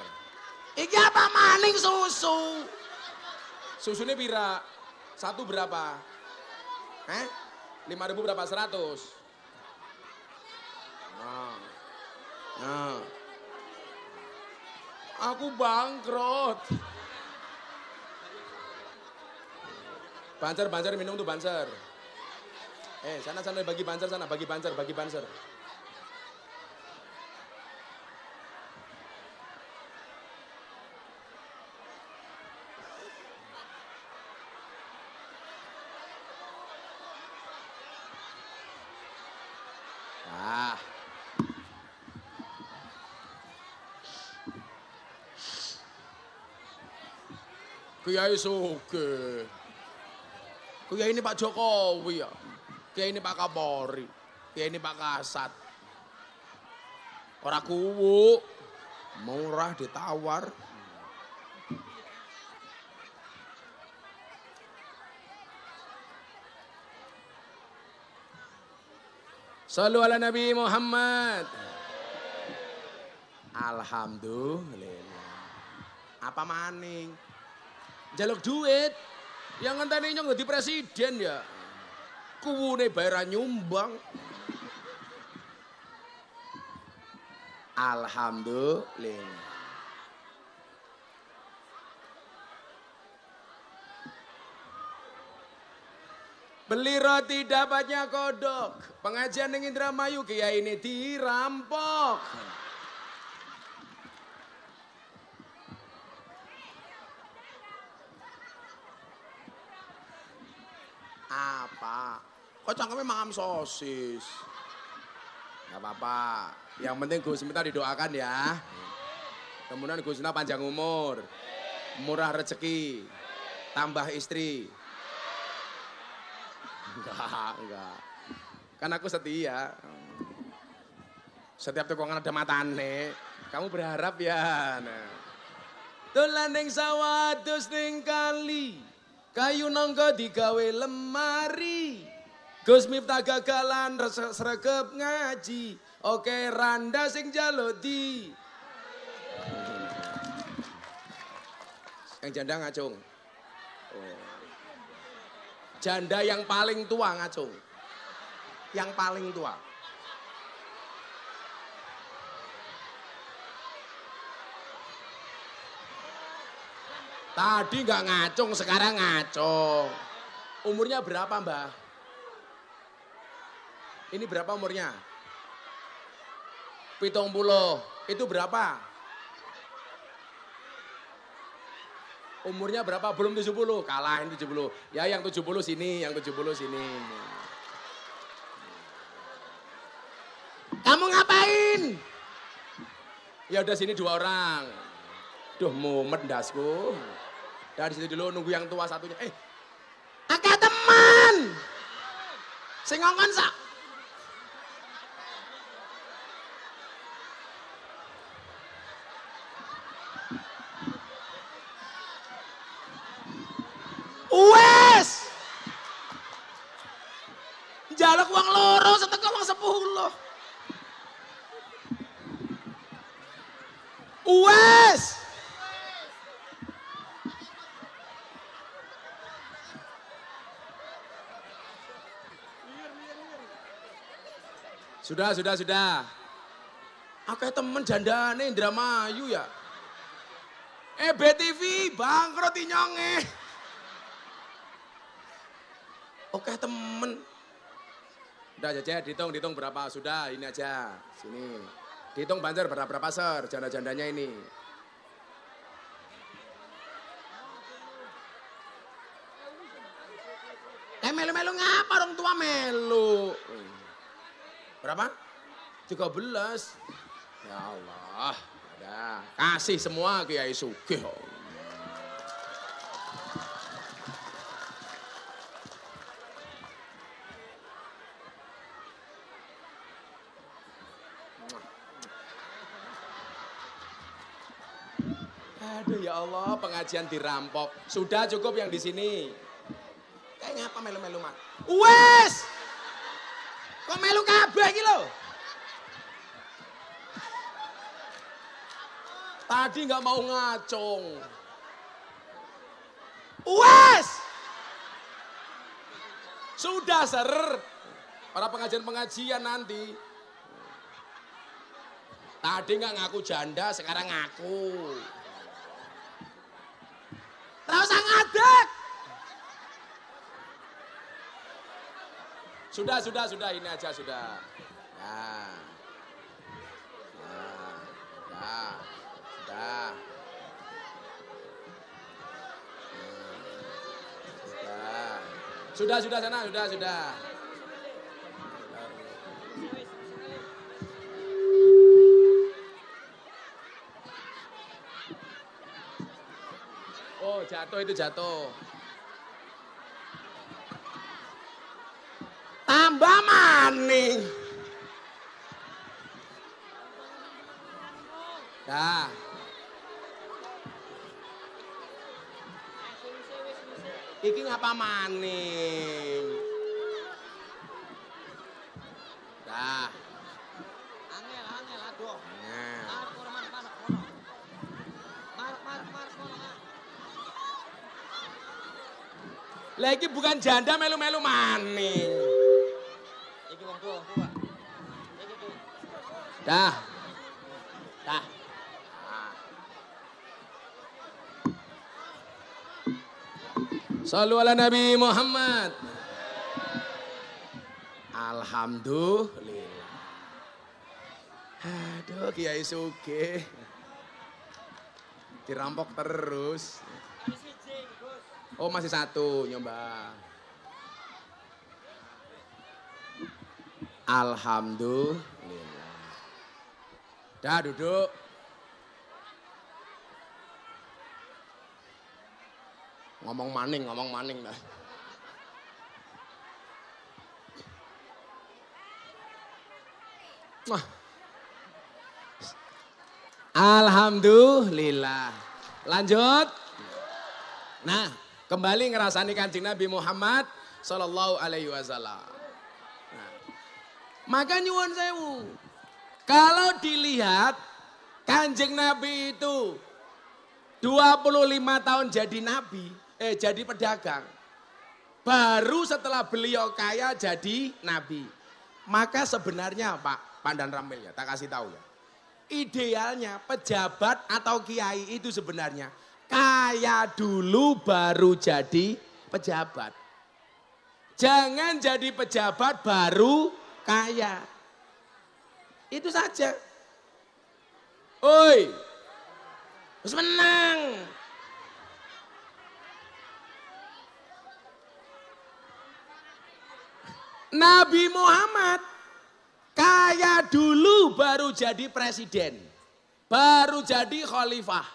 Iki apa maning susu? Susunya pira? Satu berapa? Eh, Lima ribu berapa? Seratus? Nah. Nah. Aku bangkrut. Banser, banser, minum tuh banser. Eh, sana sana bagi banser sana, bagi banser, bagi banser. Kiai Soge. Kiai ini Pak Jokowi ya. Kiai ini Pak Kapolri. Kiai ini Pak Kasat. orang kuwu. Murah ditawar. Salu ala Nabi Muhammad. Alhamdulillah. Apa maning? Jaluk duit. Yang ngenteni nyong di presiden ya. Kuwune bayaran nyumbang. Alhamdulillah. Beli roti dapatnya kodok. Pengajian dengan Indramayu Kiai ini dirampok. Oh cangkeme mangam sosis. Gak apa-apa. Yang penting Gus minta didoakan ya. Kemudian Gusna panjang umur. Murah rezeki. Tambah istri. Enggak, enggak. Kan aku setia. Ya. Setiap tukungan ada matane. Kamu berharap ya. Nah. Dolan ning sawah dus ning kali. Kayu nangka digawe lemari. Gus Miftah gagalan seregep ngaji. Oke, randa sing jalo di. Yang janda ngacung. Oh. Janda yang paling tua ngacung. Yang paling tua. Tadi nggak ngacung, sekarang ngacung. Umurnya berapa, Mbah? Ini berapa umurnya? Pitung puluh. Itu berapa? Umurnya berapa? Belum 70. Kalahin 70. Ya yang 70 sini, yang 70 sini. Kamu ngapain? Ya udah sini dua orang. Duh mumet dasku. Dari situ dulu nunggu yang tua satunya. Eh, agak teman. Sing sak Sudah, sudah, sudah. Aku temen janda nih, Indramayu ya. Eh BTV bangkrut nyonge. Oke temen. Udah aja, dihitung, dihitung berapa. Sudah, ini aja. Sini. hitung banjar berapa, berapa ser, janda-jandanya ini. belas. Ya Allah. Ada. Kasih semua Kiai Sugih. Aduh ya Allah, pengajian dirampok. Sudah cukup yang di sini. Kayaknya apa melu-melu, Mak? Wes! Kok melu kabeh iki lho? Tadi nggak mau ngacung. wes Sudah ser. Para pengajian-pengajian nanti. Tadi nggak ngaku janda, sekarang ngaku. Terus usah ngadek. Sudah, sudah, sudah. Ini aja sudah. Nah. Nah. Nah. Nah. Sudah. sudah. sana, sudah, sudah. Oh, jatuh itu jatuh. Tambah manis. apa maning? Dah. Angel, angel, aduh. Angel. Lah iki bukan janda melu-melu maning. Iki wong tuwa, Iki Dah. Salu ala Nabi Muhammad. Alhamdulillah. Aduh Kiai Suge. Dirampok terus. Oh masih satu nyoba. Alhamdulillah. Dah duduk. ngomong maning, ngomong maning dah. Alhamdulillah. Lanjut. Nah, kembali ngerasani kancing Nabi Muhammad Sallallahu Alaihi Wasallam. Nah, maka nyuwun sewu. Kalau dilihat kanjeng Nabi itu 25 tahun jadi Nabi eh jadi pedagang. Baru setelah beliau kaya jadi nabi. Maka sebenarnya Pak Pandan Ramil ya, tak kasih tahu ya. Idealnya pejabat atau kiai itu sebenarnya kaya dulu baru jadi pejabat. Jangan jadi pejabat baru kaya. Itu saja. Oi. Terus menang. Nabi Muhammad kaya dulu baru jadi presiden, baru jadi khalifah,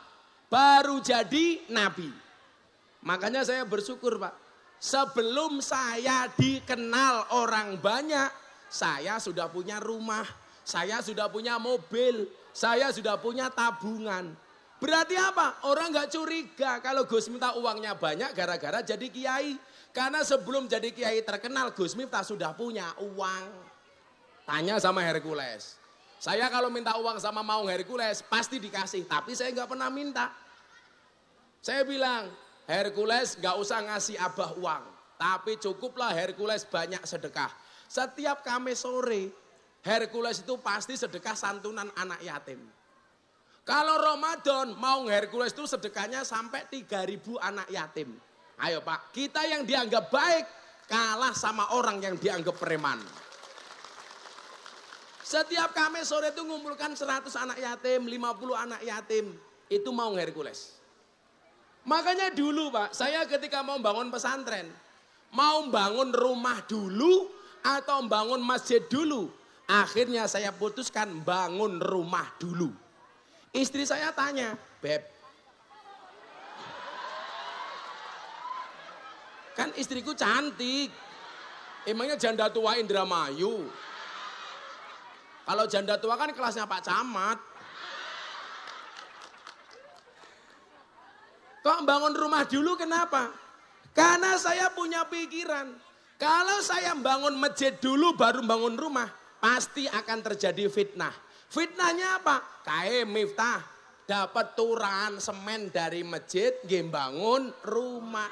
baru jadi nabi. Makanya saya bersyukur Pak, sebelum saya dikenal orang banyak, saya sudah punya rumah, saya sudah punya mobil, saya sudah punya tabungan. Berarti apa? Orang gak curiga kalau Gus minta uangnya banyak gara-gara jadi kiai. Karena sebelum jadi kiai terkenal Gus Miftah sudah punya uang. Tanya sama Hercules. Saya kalau minta uang sama Maung Hercules pasti dikasih, tapi saya nggak pernah minta. Saya bilang, Hercules nggak usah ngasih abah uang, tapi cukuplah Hercules banyak sedekah. Setiap Kamis sore, Hercules itu pasti sedekah santunan anak yatim. Kalau Ramadan, Maung Hercules itu sedekahnya sampai 3000 anak yatim. Ayo Pak, kita yang dianggap baik kalah sama orang yang dianggap preman. Setiap kami sore itu ngumpulkan 100 anak yatim, 50 anak yatim. Itu mau Hercules. Makanya dulu Pak, saya ketika mau bangun pesantren, mau bangun rumah dulu atau bangun masjid dulu. Akhirnya saya putuskan bangun rumah dulu. Istri saya tanya, Beb, Kan istriku cantik. Emangnya janda tua Indramayu? Kalau janda tua kan kelasnya Pak Camat. Kok bangun rumah dulu kenapa? Karena saya punya pikiran. Kalau saya bangun masjid dulu baru bangun rumah, pasti akan terjadi fitnah. Fitnahnya apa? Kae Miftah dapat turangan semen dari masjid, game bangun rumah.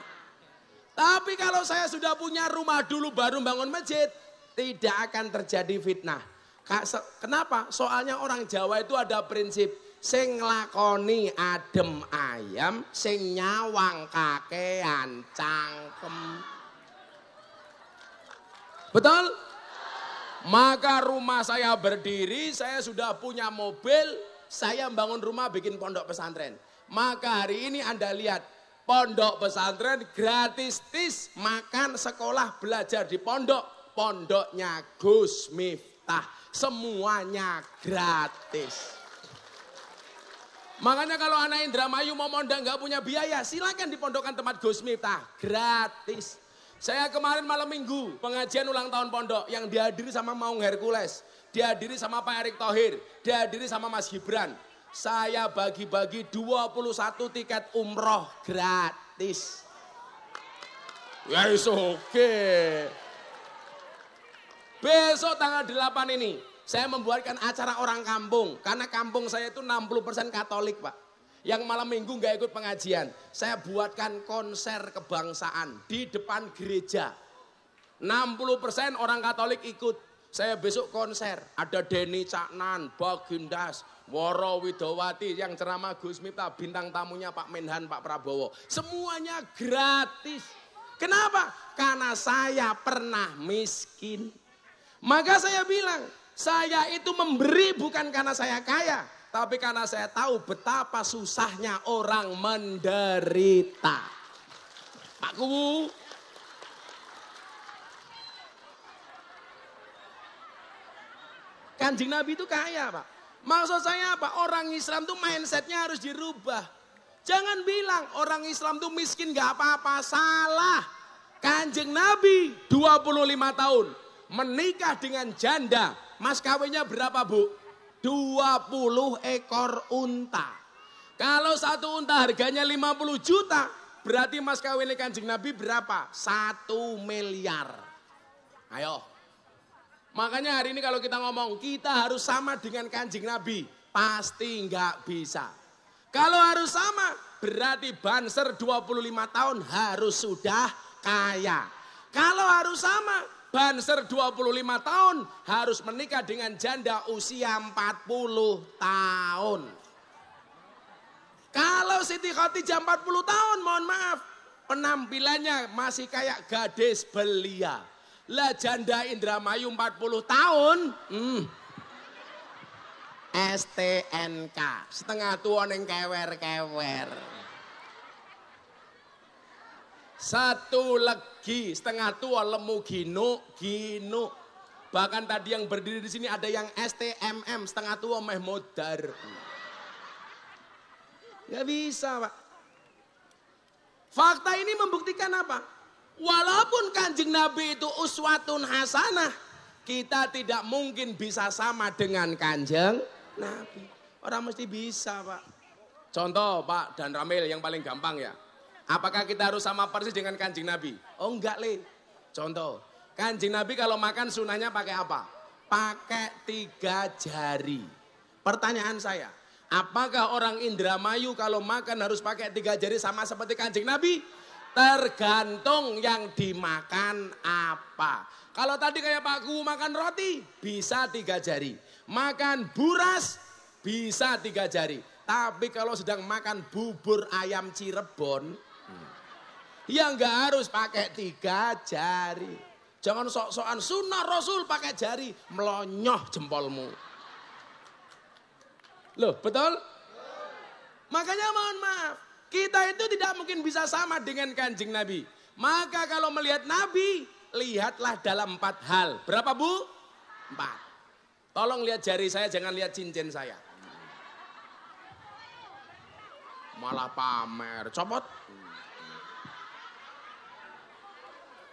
Tapi kalau saya sudah punya rumah dulu baru bangun masjid, tidak akan terjadi fitnah. Kenapa? Soalnya orang Jawa itu ada prinsip sing lakoni adem ayam, sing nyawang kakean cangkem. Betul? Maka rumah saya berdiri, saya sudah punya mobil, saya bangun rumah bikin pondok pesantren. Maka hari ini Anda lihat pondok pesantren gratis tis makan sekolah belajar di pondok pondoknya Gus Miftah semuanya gratis Makanya kalau anak Indramayu mau mondang nggak punya biaya, silakan di pondokan tempat Gus Miftah, gratis. Saya kemarin malam minggu pengajian ulang tahun pondok yang dihadiri sama Maung Hercules, dihadiri sama Pak Erick Thohir, dihadiri sama Mas Gibran, saya bagi-bagi 21 tiket umroh gratis. Ya oke. Besok tanggal 8 ini saya membuatkan acara orang kampung karena kampung saya itu 60% Katolik, Pak. Yang malam minggu nggak ikut pengajian, saya buatkan konser kebangsaan di depan gereja. 60% orang Katolik ikut. Saya besok konser, ada Denny Caknan, Bagindas, Woro Widowati yang ceramah Gus Miftah, bintang tamunya Pak Menhan, Pak Prabowo. Semuanya gratis. Kenapa? Karena saya pernah miskin. Maka saya bilang, saya itu memberi bukan karena saya kaya, tapi karena saya tahu betapa susahnya orang menderita. Pak Kubu. Kanjeng Nabi itu kaya, Pak. Maksud saya apa? Orang Islam tuh mindsetnya harus dirubah. Jangan bilang orang Islam tuh miskin gak apa-apa. Salah. Kanjeng Nabi 25 tahun menikah dengan janda. Mas kawinnya berapa bu? 20 ekor unta. Kalau satu unta harganya 50 juta, berarti mas kawinnya kanjeng Nabi berapa? Satu miliar. Ayo, Makanya hari ini kalau kita ngomong kita harus sama dengan kanjeng Nabi. Pasti nggak bisa. Kalau harus sama berarti Banser 25 tahun harus sudah kaya. Kalau harus sama Banser 25 tahun harus menikah dengan janda usia 40 tahun. Kalau Siti Khadijah 40 tahun mohon maaf penampilannya masih kayak gadis belia. Lah janda Indramayu 40 tahun. Hmm. STNK, setengah tua neng kewer-kewer. Satu legi, setengah tua lemu gino, gino. Bahkan tadi yang berdiri di sini ada yang STMM, setengah tua meh modar. Gak bisa, Pak. Fakta ini membuktikan apa? Walaupun kanjeng Nabi itu uswatun hasanah, kita tidak mungkin bisa sama dengan kanjeng Nabi. Orang mesti bisa Pak. Contoh Pak dan Ramil yang paling gampang ya. Apakah kita harus sama persis dengan kanjeng Nabi? Oh enggak Le. Contoh, kanjeng Nabi kalau makan sunahnya pakai apa? Pakai tiga jari. Pertanyaan saya, apakah orang Indramayu kalau makan harus pakai tiga jari sama seperti kanjeng Nabi? Tergantung yang dimakan apa. Kalau tadi kayak Pak Gu makan roti, bisa tiga jari. Makan buras, bisa tiga jari. Tapi kalau sedang makan bubur ayam Cirebon, ya nggak harus pakai tiga jari. Jangan sok-sokan sunnah Rasul pakai jari, melonyoh jempolmu. Loh, betul? Makanya mohon maaf, kita itu tidak mungkin bisa sama dengan kanjeng Nabi. Maka kalau melihat Nabi, lihatlah dalam empat hal. Berapa bu? Empat. Tolong lihat jari saya, jangan lihat cincin saya. Malah pamer, copot.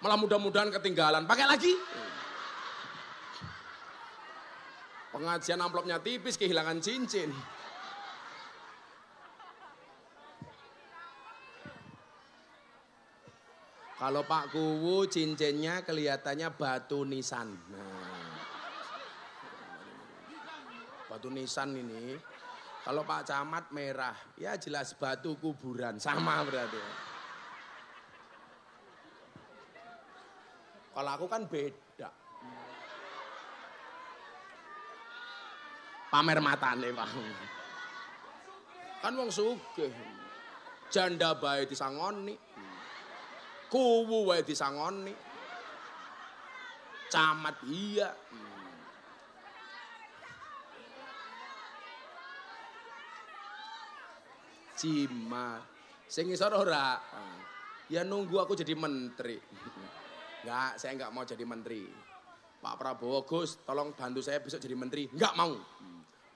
Malah mudah-mudahan ketinggalan, pakai lagi. Pengajian amplopnya tipis, kehilangan cincin. Kalau Pak Kuwu cincinnya kelihatannya batu nisan. Nah. Batu nisan ini. Kalau Pak Camat merah, ya jelas batu kuburan. Sama berarti. Kalau aku kan beda. Pamer mata nih Pak. Kan wong suge. Janda disangon nih kuwu wae disangoni. Camat iya. Hmm. cima, Sing isor ora? Ya nunggu aku jadi menteri. Enggak, saya enggak mau jadi menteri. Pak Prabowo, Gus, tolong bantu saya besok jadi menteri. Enggak mau.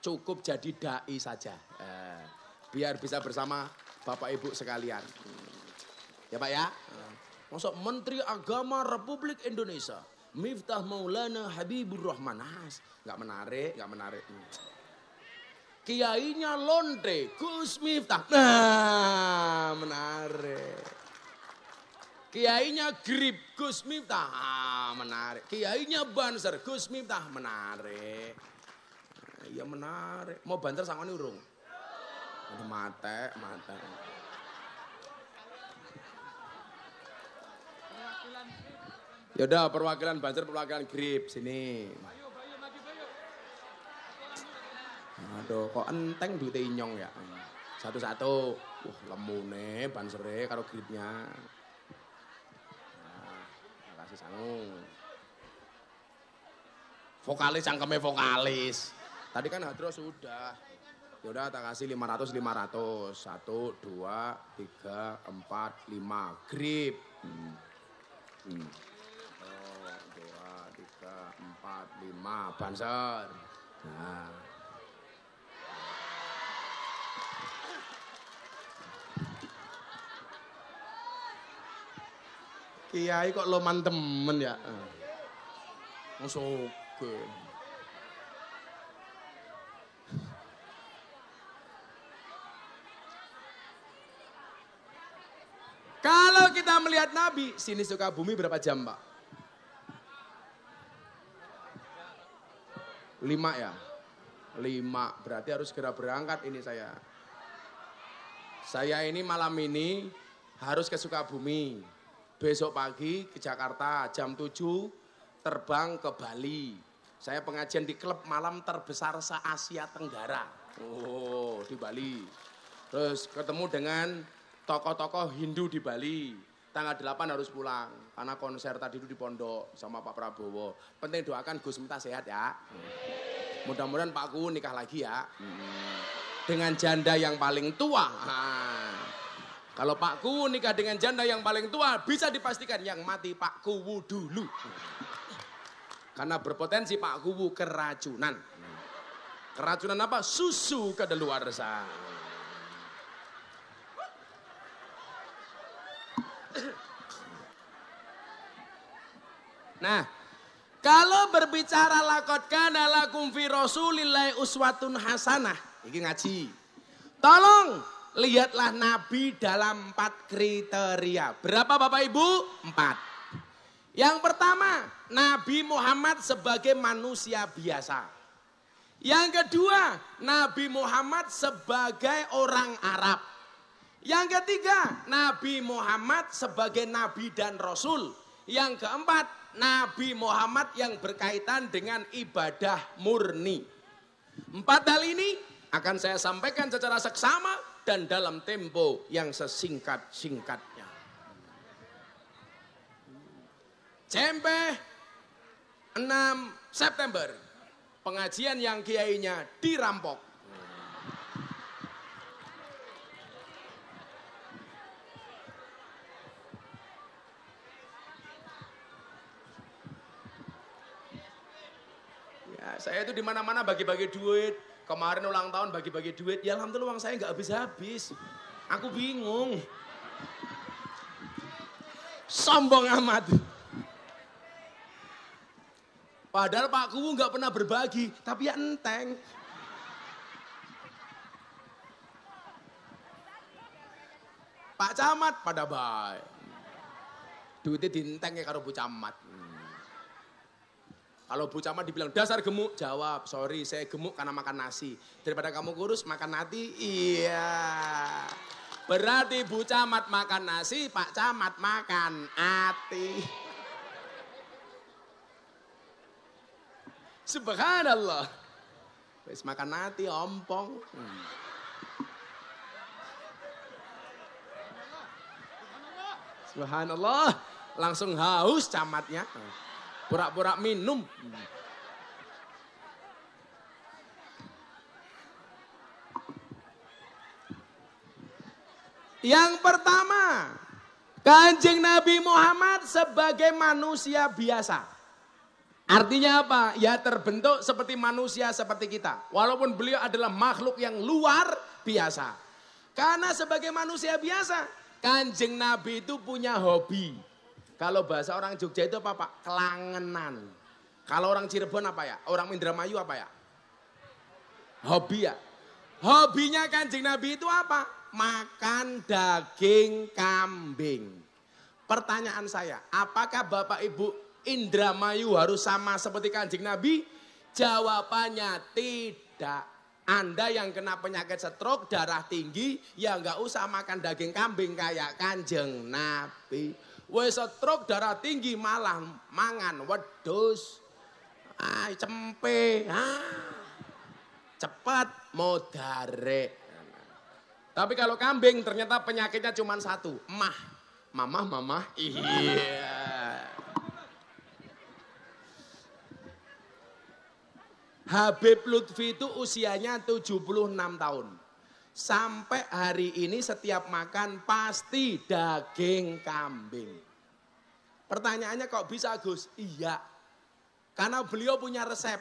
Cukup jadi dai saja. Eh, biar bisa bersama Bapak Ibu sekalian. Ya Pak ya? masa Menteri Agama Republik Indonesia. Miftah Maulana Habibur Rahman. Has. Ah, nggak menarik, gak menarik. Kiainya lonte, Gus Miftah. Nah, menarik. Kiainya grip, Gus Miftah. Ah, menarik. Kiainya banser, Gus Miftah. Menarik. Iya menarik. Mau banter sama ini urung? Udah mate, mate. Yaudah perwakilan Banjar perwakilan Grip sini. Aduh, kok enteng duitnya inyong ya. Satu-satu. Wah, lemune Bansere karo Gripnya. Nah, makasih sangu. Vokalis cangkeme vokalis. Tadi kan Hadro sudah. Yaudah tak kasih 500 500. 1 2 3 4 5 grip. Hmm. Hmm. Oh, dua, tiga, empat, lima, Banser. Nah. Kiai kok lo mantemen ya? Masuk. Pernah melihat Nabi? Sini suka bumi berapa jam, Pak? Lima ya? Lima, berarti harus segera berangkat ini saya. Saya ini malam ini harus ke Sukabumi. Besok pagi ke Jakarta jam 7 terbang ke Bali. Saya pengajian di klub malam terbesar se-Asia Tenggara. Oh, di Bali. Terus ketemu dengan tokoh-tokoh Hindu di Bali tanggal 8 harus pulang karena konser tadi itu di pondok sama Pak Prabowo. Penting doakan Gus Miftah sehat ya. Mudah-mudahan Pak Ku nikah lagi ya. Dengan janda yang paling tua. Kalau Pak Ku nikah dengan janda yang paling tua bisa dipastikan yang mati Pak Kuwu dulu. Karena berpotensi Pak Kuwu keracunan. Keracunan apa? Susu ke luar sana. Nah, kalau berbicara lakot kana lakum fi rasulillahi uswatun hasanah. Ini ngaji. Tolong lihatlah Nabi dalam empat kriteria. Berapa Bapak Ibu? Empat. Yang pertama, Nabi Muhammad sebagai manusia biasa. Yang kedua, Nabi Muhammad sebagai orang Arab. Yang ketiga, Nabi Muhammad sebagai nabi dan rasul. Yang keempat, Nabi Muhammad yang berkaitan dengan ibadah murni. Empat hal ini akan saya sampaikan secara seksama dan dalam tempo yang sesingkat-singkatnya. Cempe 6 September, pengajian yang kiainya dirampok. Saya itu di mana-mana bagi-bagi duit. Kemarin ulang tahun bagi-bagi duit. Ya alhamdulillah uang saya nggak habis-habis. Aku bingung. Sombong amat. Padahal Pak Kuwu nggak pernah berbagi, tapi ya enteng. Pak Camat pada baik. Duitnya dinteng ya karo Bu Camat. Kalau Bu Camat dibilang dasar gemuk, jawab sorry saya gemuk karena makan nasi. Daripada kamu kurus makan nasi, iya. Berarti Bu Camat makan nasi, Pak Camat makan hati. Subhanallah. Wis makan nasi ompong. Hmm. Subhanallah. Langsung haus camatnya pura-pura minum. Yang pertama, Kanjeng Nabi Muhammad sebagai manusia biasa. Artinya apa? Ya terbentuk seperti manusia seperti kita. Walaupun beliau adalah makhluk yang luar biasa. Karena sebagai manusia biasa, Kanjeng Nabi itu punya hobi. Kalau bahasa orang Jogja itu apa Pak? Kelangenan. Kalau orang Cirebon apa ya? Orang Indramayu apa ya? Hobi ya? Hobinya kanjeng Nabi itu apa? Makan daging kambing. Pertanyaan saya, apakah Bapak Ibu Indramayu harus sama seperti kanjeng Nabi? Jawabannya tidak. Anda yang kena penyakit stroke, darah tinggi, ya nggak usah makan daging kambing kayak kanjeng Nabi. Wes truk darah tinggi malah mangan wedus, Ah, cempe. Ah. Cepat modare. Tapi kalau kambing ternyata penyakitnya cuma satu, emah. Mamah, mamah, iya. Habib Lutfi itu usianya 76 tahun. Sampai hari ini setiap makan pasti daging kambing. Pertanyaannya kok bisa Gus? Iya. Karena beliau punya resep.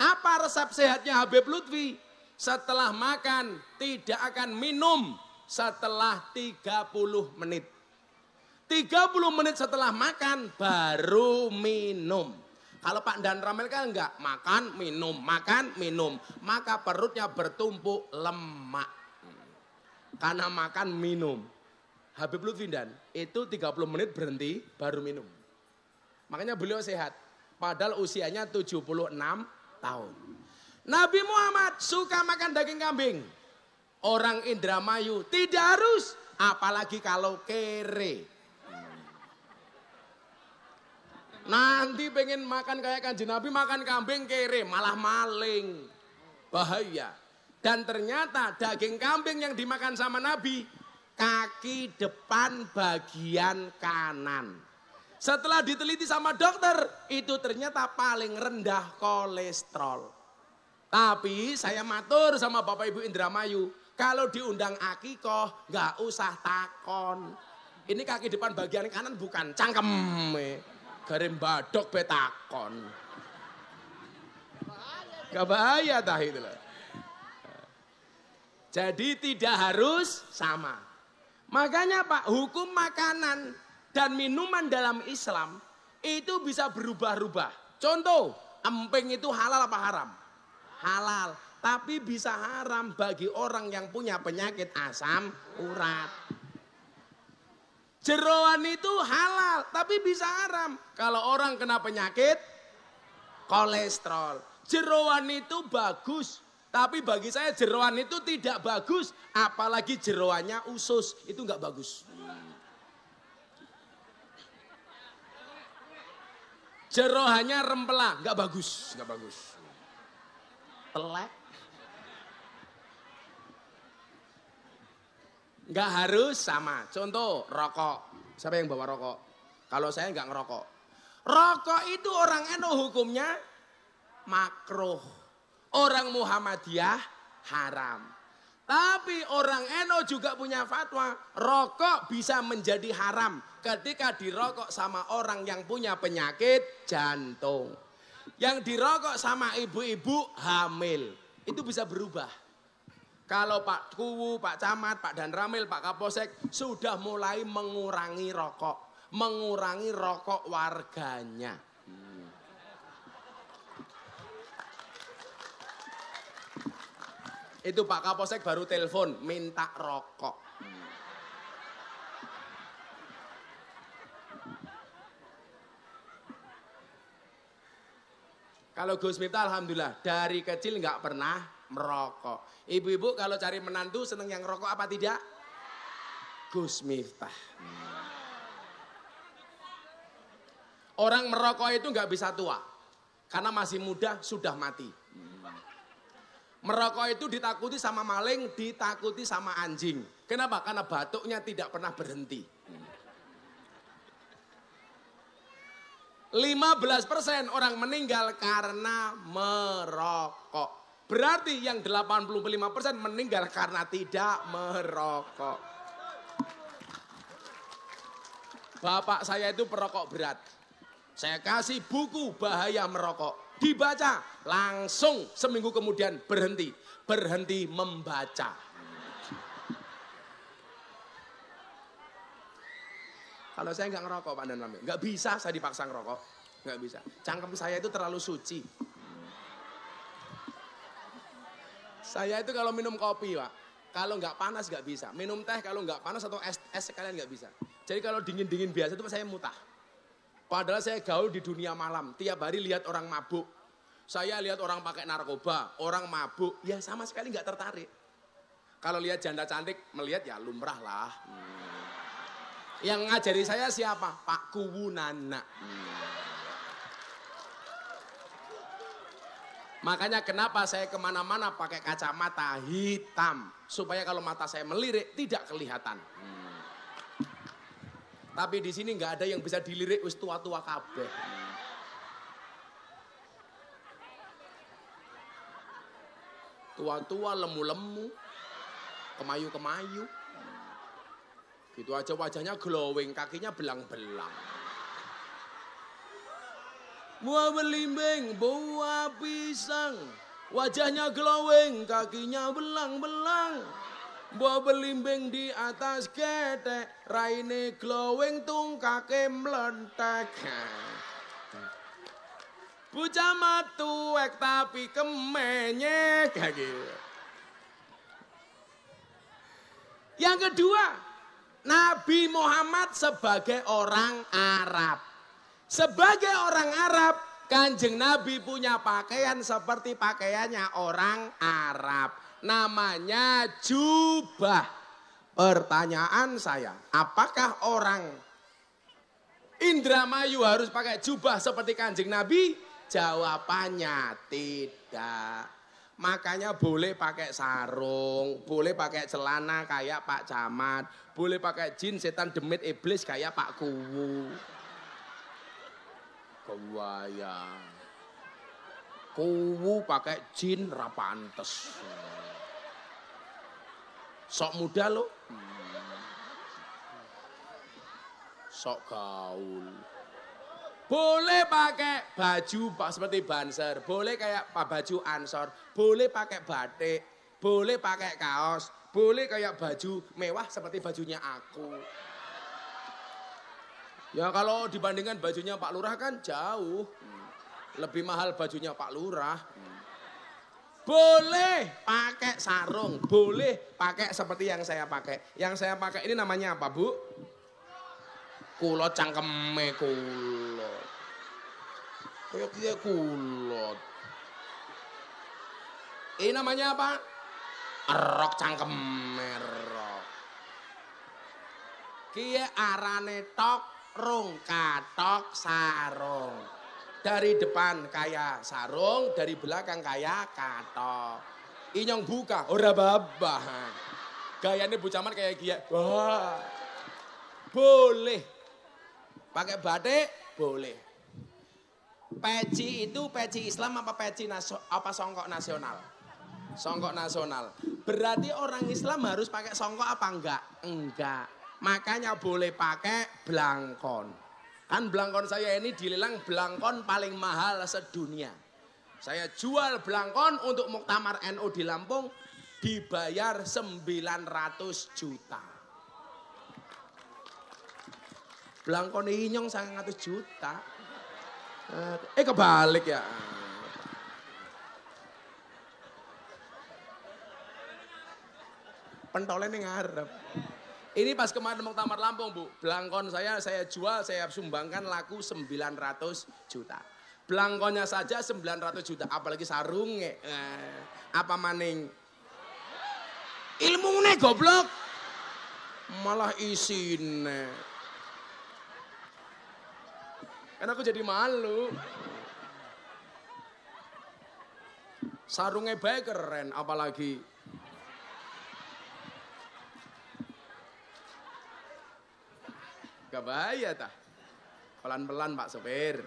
Apa resep sehatnya Habib Lutfi? Setelah makan tidak akan minum setelah 30 menit. 30 menit setelah makan baru minum. Kalau Pak Dan Ramel kan enggak makan, minum, makan, minum. Maka perutnya bertumpuk lemak karena makan minum. Habib Lutfi dan itu 30 menit berhenti baru minum. Makanya beliau sehat. Padahal usianya 76 tahun. Nabi Muhammad suka makan daging kambing. Orang Indramayu tidak harus. Apalagi kalau kere. Nanti pengen makan kayak kanji Nabi makan kambing kere malah maling. Bahaya. Dan ternyata daging kambing yang dimakan sama Nabi kaki depan bagian kanan. Setelah diteliti sama dokter, itu ternyata paling rendah kolesterol. Tapi saya matur sama Bapak Ibu Indramayu, kalau diundang akikoh nggak usah takon. Ini kaki depan bagian kanan bukan cangkem. Eh. Garim badok betakon. Gak bahaya tah itu loh. Jadi tidak harus sama. Makanya Pak, hukum makanan dan minuman dalam Islam itu bisa berubah-ubah. Contoh, emping itu halal apa haram? Halal. Tapi bisa haram bagi orang yang punya penyakit asam urat. Jeroan itu halal, tapi bisa haram. Kalau orang kena penyakit kolesterol. Jeroan itu bagus tapi bagi saya jeruan itu tidak bagus, apalagi jeruannya usus, itu nggak bagus. Jerohannya rempela, nggak bagus, nggak bagus. Telek. Nggak harus sama. Contoh rokok. Siapa yang bawa rokok? Kalau saya nggak ngerokok. Rokok itu orang eno hukumnya makruh. Orang Muhammadiyah haram. Tapi orang Eno juga punya fatwa, rokok bisa menjadi haram ketika dirokok sama orang yang punya penyakit jantung. Yang dirokok sama ibu-ibu hamil, itu bisa berubah. Kalau Pak Kuwu, Pak Camat, Pak Dan Ramil, Pak Kapolsek sudah mulai mengurangi rokok, mengurangi rokok warganya. Itu Pak Kapolsek baru telepon minta rokok. Kalau Gus Miftah alhamdulillah dari kecil nggak pernah merokok. Ibu-ibu kalau cari menantu seneng yang rokok apa tidak? Gus Miftah. Orang merokok itu nggak bisa tua. Karena masih muda sudah mati. Merokok itu ditakuti sama maling, ditakuti sama anjing. Kenapa? Karena batuknya tidak pernah berhenti. 15% orang meninggal karena merokok. Berarti yang 85% meninggal karena tidak merokok. Bapak saya itu perokok berat. Saya kasih buku bahaya merokok dibaca, langsung seminggu kemudian berhenti, berhenti membaca. Kalau saya nggak ngerokok Pak dan nggak bisa saya dipaksa ngerokok, nggak bisa. Cangkem saya itu terlalu suci. Saya itu kalau minum kopi Pak, kalau nggak panas nggak bisa. Minum teh kalau nggak panas atau es, es sekalian nggak bisa. Jadi kalau dingin-dingin biasa itu saya mutah. Padahal saya gaul di dunia malam, tiap hari lihat orang mabuk. Saya lihat orang pakai narkoba, orang mabuk, ya sama sekali nggak tertarik. Kalau lihat janda cantik, melihat ya lumrah lah. Hmm. Yang ngajari saya siapa? Pak Nana. Hmm. Makanya kenapa saya kemana-mana pakai kacamata hitam. Supaya kalau mata saya melirik, tidak kelihatan. Hmm. Tapi di sini nggak ada yang bisa dilirik wis tua-tua kabeh. Tua-tua lemu-lemu, kemayu-kemayu. Gitu aja wajahnya glowing, kakinya belang-belang. Mua belimbing, buah pisang. Wajahnya glowing, kakinya belang-belang. Mbok belimbing di atas ketek, raine glowing tungkake melentek. Bocah matuek tapi kemenyek gitu. Yang kedua, Nabi Muhammad sebagai orang Arab. Sebagai orang Arab, Kanjeng Nabi punya pakaian seperti pakaiannya orang Arab namanya jubah. Pertanyaan saya, apakah orang Indramayu harus pakai jubah seperti kanjeng Nabi? Jawabannya tidak. Makanya boleh pakai sarung, boleh pakai celana kayak Pak Camat, boleh pakai jin setan demit iblis kayak Pak Kuwu. Kewaya. Kuwu pakai jin rapantes. Sok muda lo. Sok gaul. Boleh pakai baju pak seperti banser, boleh kayak pak baju ansor, boleh pakai batik, boleh pakai kaos, boleh kayak baju mewah seperti bajunya aku. Ya kalau dibandingkan bajunya Pak Lurah kan jauh. Lebih mahal bajunya Pak Lurah. Boleh pakai sarung, boleh pakai seperti yang saya pakai. Yang saya pakai ini namanya apa, Bu? Kulot cangkeme kulot. Kayak dia kulot. Ini namanya apa? Rok cangkeme rok. Kia arane tok rung katok sarung. Dari depan kaya sarung, dari belakang kaya kato. Inyong buka, ora babah. Gaya ini Camat kayak gila. Wah. Boleh. Pakai batik, boleh. Peci itu peci Islam apa peci naso, apa songkok nasional? Songkok nasional. Berarti orang Islam harus pakai songkok apa enggak? Enggak. Makanya boleh pakai belangkon. Kan belangkon saya ini dilelang belangkon paling mahal sedunia. Saya jual belangkon untuk Muktamar NU di Lampung dibayar 900 juta. Belangkon inyong 100 juta. Eh, eh kebalik ya. Pentolnya ini ngarep. Ini pas kemarin mau Muktamar Lampung, Bu. Belangkon saya saya jual, saya sumbangkan laku 900 juta. Belangkonnya saja 900 juta, apalagi sarungnya. Eh, apa maning? ilmu ini goblok. Malah isine. Karena aku jadi malu. Sarungnya baik keren, apalagi Gak bahaya tah. Pelan-pelan Pak Sopir.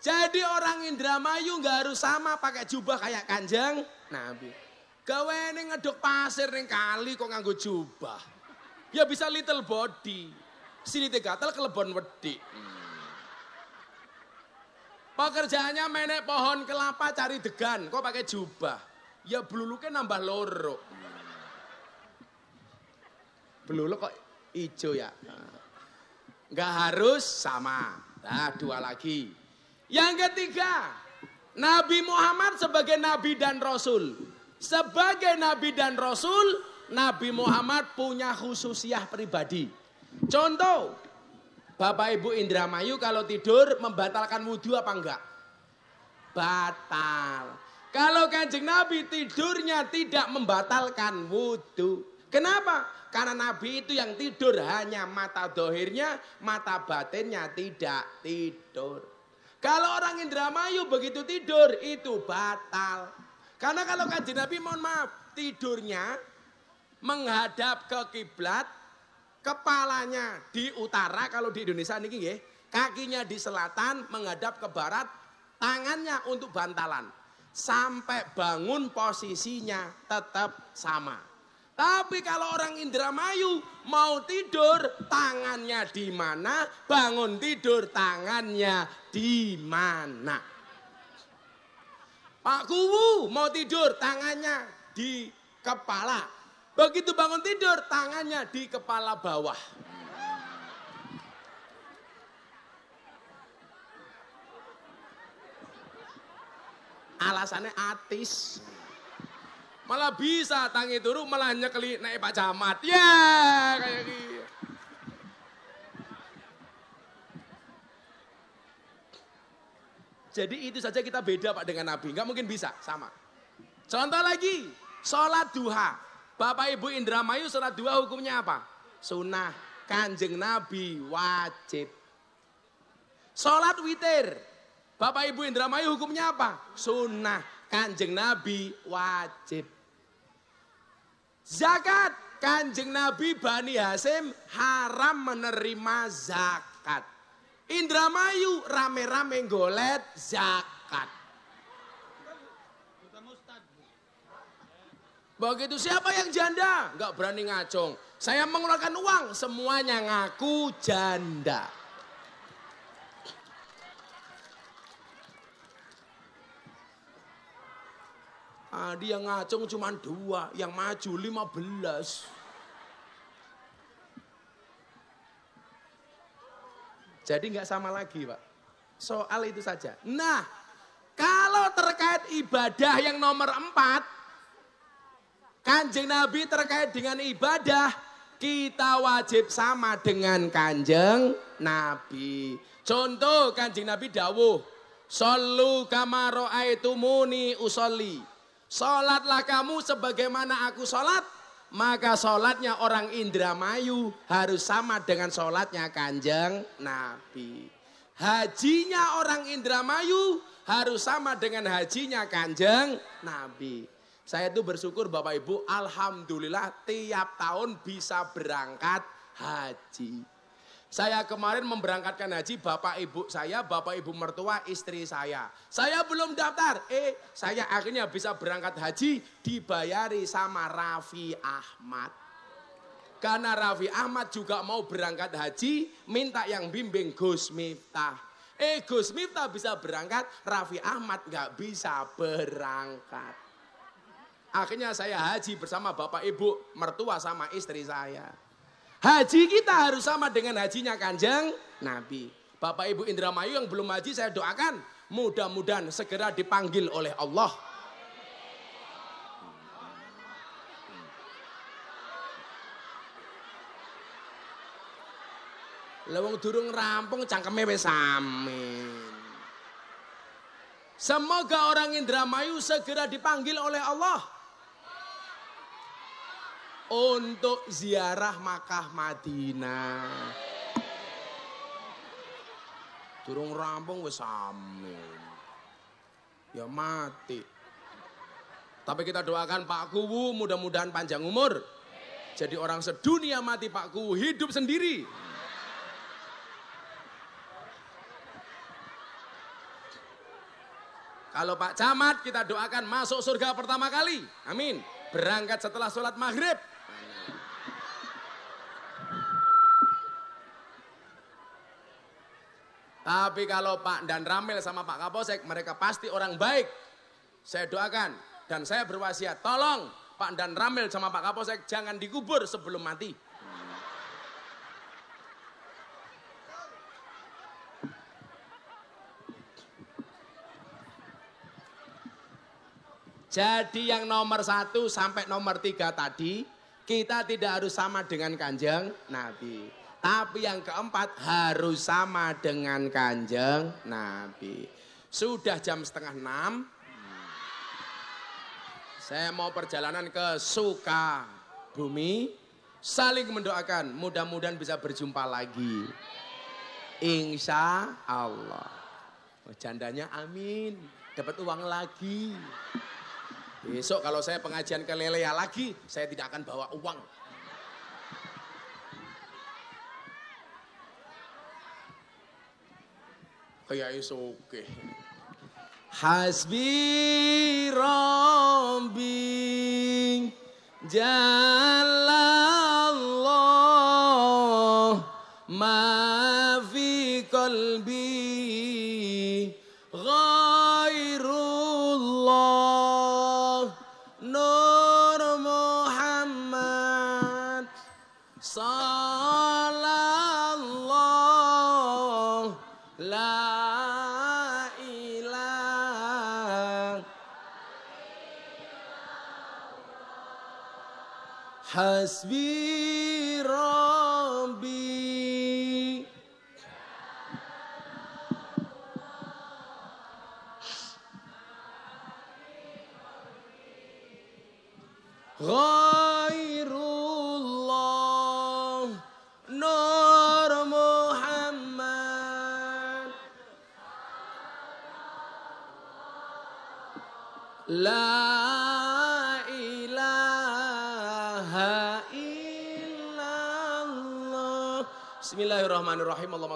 Jadi orang Indramayu gak harus sama pakai jubah kayak kanjeng Nabi. Gawe ngedok pasir ini kali kok nganggo jubah. Ya bisa little body. Sini gatel kelebon wedi. Pekerjaannya menek pohon kelapa cari degan. Kok pakai jubah? Ya beluluknya nambah loro. Beluluk kok Ijo ya. Enggak harus sama. Nah, dua lagi. Yang ketiga, Nabi Muhammad sebagai nabi dan rasul. Sebagai nabi dan rasul, Nabi Muhammad punya khususiah pribadi. Contoh, Bapak Ibu Indramayu kalau tidur membatalkan wudhu apa enggak? Batal. Kalau kanjeng Nabi tidurnya tidak membatalkan wudhu. Kenapa? Karena Nabi itu yang tidur hanya mata dohirnya, mata batinnya tidak tidur. Kalau orang Indramayu begitu tidur itu batal. Karena kalau kaji Nabi mohon maaf tidurnya menghadap ke kiblat, kepalanya di utara kalau di Indonesia ini ya, kakinya di selatan menghadap ke barat, tangannya untuk bantalan. Sampai bangun posisinya tetap sama. Tapi kalau orang Indramayu mau tidur tangannya di mana, bangun tidur tangannya di mana. Pak Kuwu mau tidur tangannya di kepala. Begitu bangun tidur tangannya di kepala bawah. Alasannya atis. Malah bisa tangi turu malah nyekeli naik Pak Camat. Ya kayak gitu. Jadi itu saja kita beda Pak dengan Nabi. Enggak mungkin bisa sama. Contoh lagi, sholat duha. Bapak Ibu Indramayu sholat duha hukumnya apa? Sunnah. Kanjeng Nabi wajib. Sholat witir. Bapak Ibu Indramayu hukumnya apa? Sunnah. Kanjeng Nabi wajib. Zakat. Kanjeng Nabi Bani Hasim haram menerima zakat. Indramayu rame-rame golet zakat. Begitu siapa yang janda? Enggak berani ngacung. Saya mengeluarkan uang, semuanya ngaku janda. Ah, yang ngacung cuma dua, yang maju lima belas. Jadi nggak sama lagi Pak. Soal itu saja. Nah, kalau terkait ibadah yang nomor empat, kanjeng Nabi terkait dengan ibadah, kita wajib sama dengan kanjeng Nabi. Contoh kanjeng Nabi dawuh, Solu kamaro aitumuni usoli. Sholatlah kamu sebagaimana aku sholat. Maka sholatnya orang Indramayu harus sama dengan sholatnya kanjeng Nabi. Hajinya orang Indramayu harus sama dengan hajinya kanjeng Nabi. Saya itu bersyukur Bapak Ibu, Alhamdulillah tiap tahun bisa berangkat haji. Saya kemarin memberangkatkan haji bapak ibu saya, bapak ibu mertua, istri saya. Saya belum daftar. Eh, saya akhirnya bisa berangkat haji dibayari sama Raffi Ahmad. Karena Raffi Ahmad juga mau berangkat haji, minta yang bimbing Gus Miftah. Eh Gus Miftah bisa berangkat, Raffi Ahmad nggak bisa berangkat. Akhirnya saya haji bersama bapak ibu, mertua sama istri saya. Haji kita harus sama dengan hajinya kanjeng Nabi. Bapak Ibu Indramayu yang belum haji saya doakan. Mudah-mudahan segera dipanggil oleh Allah. Lewung durung rampung cangkeme wis amin. Semoga orang Indramayu segera dipanggil oleh Allah untuk ziarah Makkah Madinah. Durung rampung wis amin. Ya mati. Tapi kita doakan Pak Kuwu mudah-mudahan panjang umur. Jadi orang sedunia mati Pak Kuwu hidup sendiri. Kalau Pak Camat kita doakan masuk surga pertama kali. Amin. Berangkat setelah sholat maghrib. Tapi kalau Pak Dan Ramil sama Pak Kapolsek, mereka pasti orang baik. Saya doakan dan saya berwasiat, tolong Pak Dan Ramil sama Pak Kapolsek jangan dikubur sebelum mati. Jadi yang nomor satu sampai nomor tiga tadi, kita tidak harus sama dengan kanjeng Nabi. Tapi yang keempat harus sama dengan kanjeng Nabi. Sudah jam setengah enam. Saya mau perjalanan ke Sukabumi. Saling mendoakan. Mudah-mudahan bisa berjumpa lagi. Insya Allah. Oh, jandanya amin. Dapat uang lagi. Besok kalau saya pengajian ke Lelea lagi, saya tidak akan bawa uang. Ya, kiai sugih. Hasbi Rabbi Jalla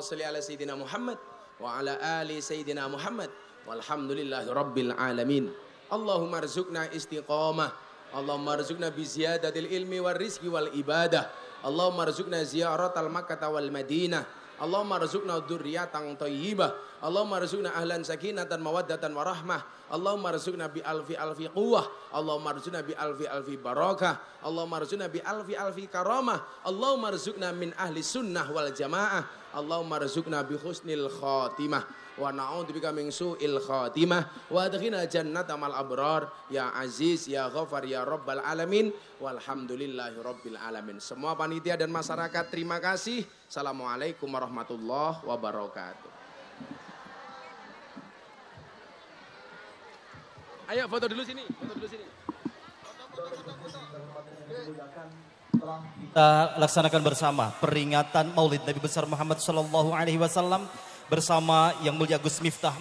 salli ala sayyidina Muhammad wa ala ali sayyidina Muhammad walhamdulillahi rabbil alamin Allahumma rizukna istiqamah Allahumma rizukna bi ziyadatil ilmi wal rizki wal ibadah Allahumma ziyarat al makkah wal madinah Allahumma rizukna durriyatan tayyibah Allahumma rizukna ahlan sakinatan mawaddatan warahmah Allahumma rizukna bi alfi alfi quwah Allahumma rizukna bi alfi alfi barakah Allahumma rizukna bi alfi alfi karamah Allahumma rizukna min ahli sunnah wal jamaah Allahumma rzuqna bi husnil khatimah wa bika min su'il khatimah wa adkhilna jannata mal abrar ya aziz ya ghafar ya rabbal alamin walhamdulillahi rabbil alamin semua panitia dan masyarakat terima kasih assalamualaikum warahmatullahi wabarakatuh Ayo foto dulu sini, foto dulu sini. Foto, foto, foto, foto kita laksanakan bersama peringatan Maulid Nabi besar Muhammad Shallallahu alaihi wasallam bersama Yang Mulia Gus Miftah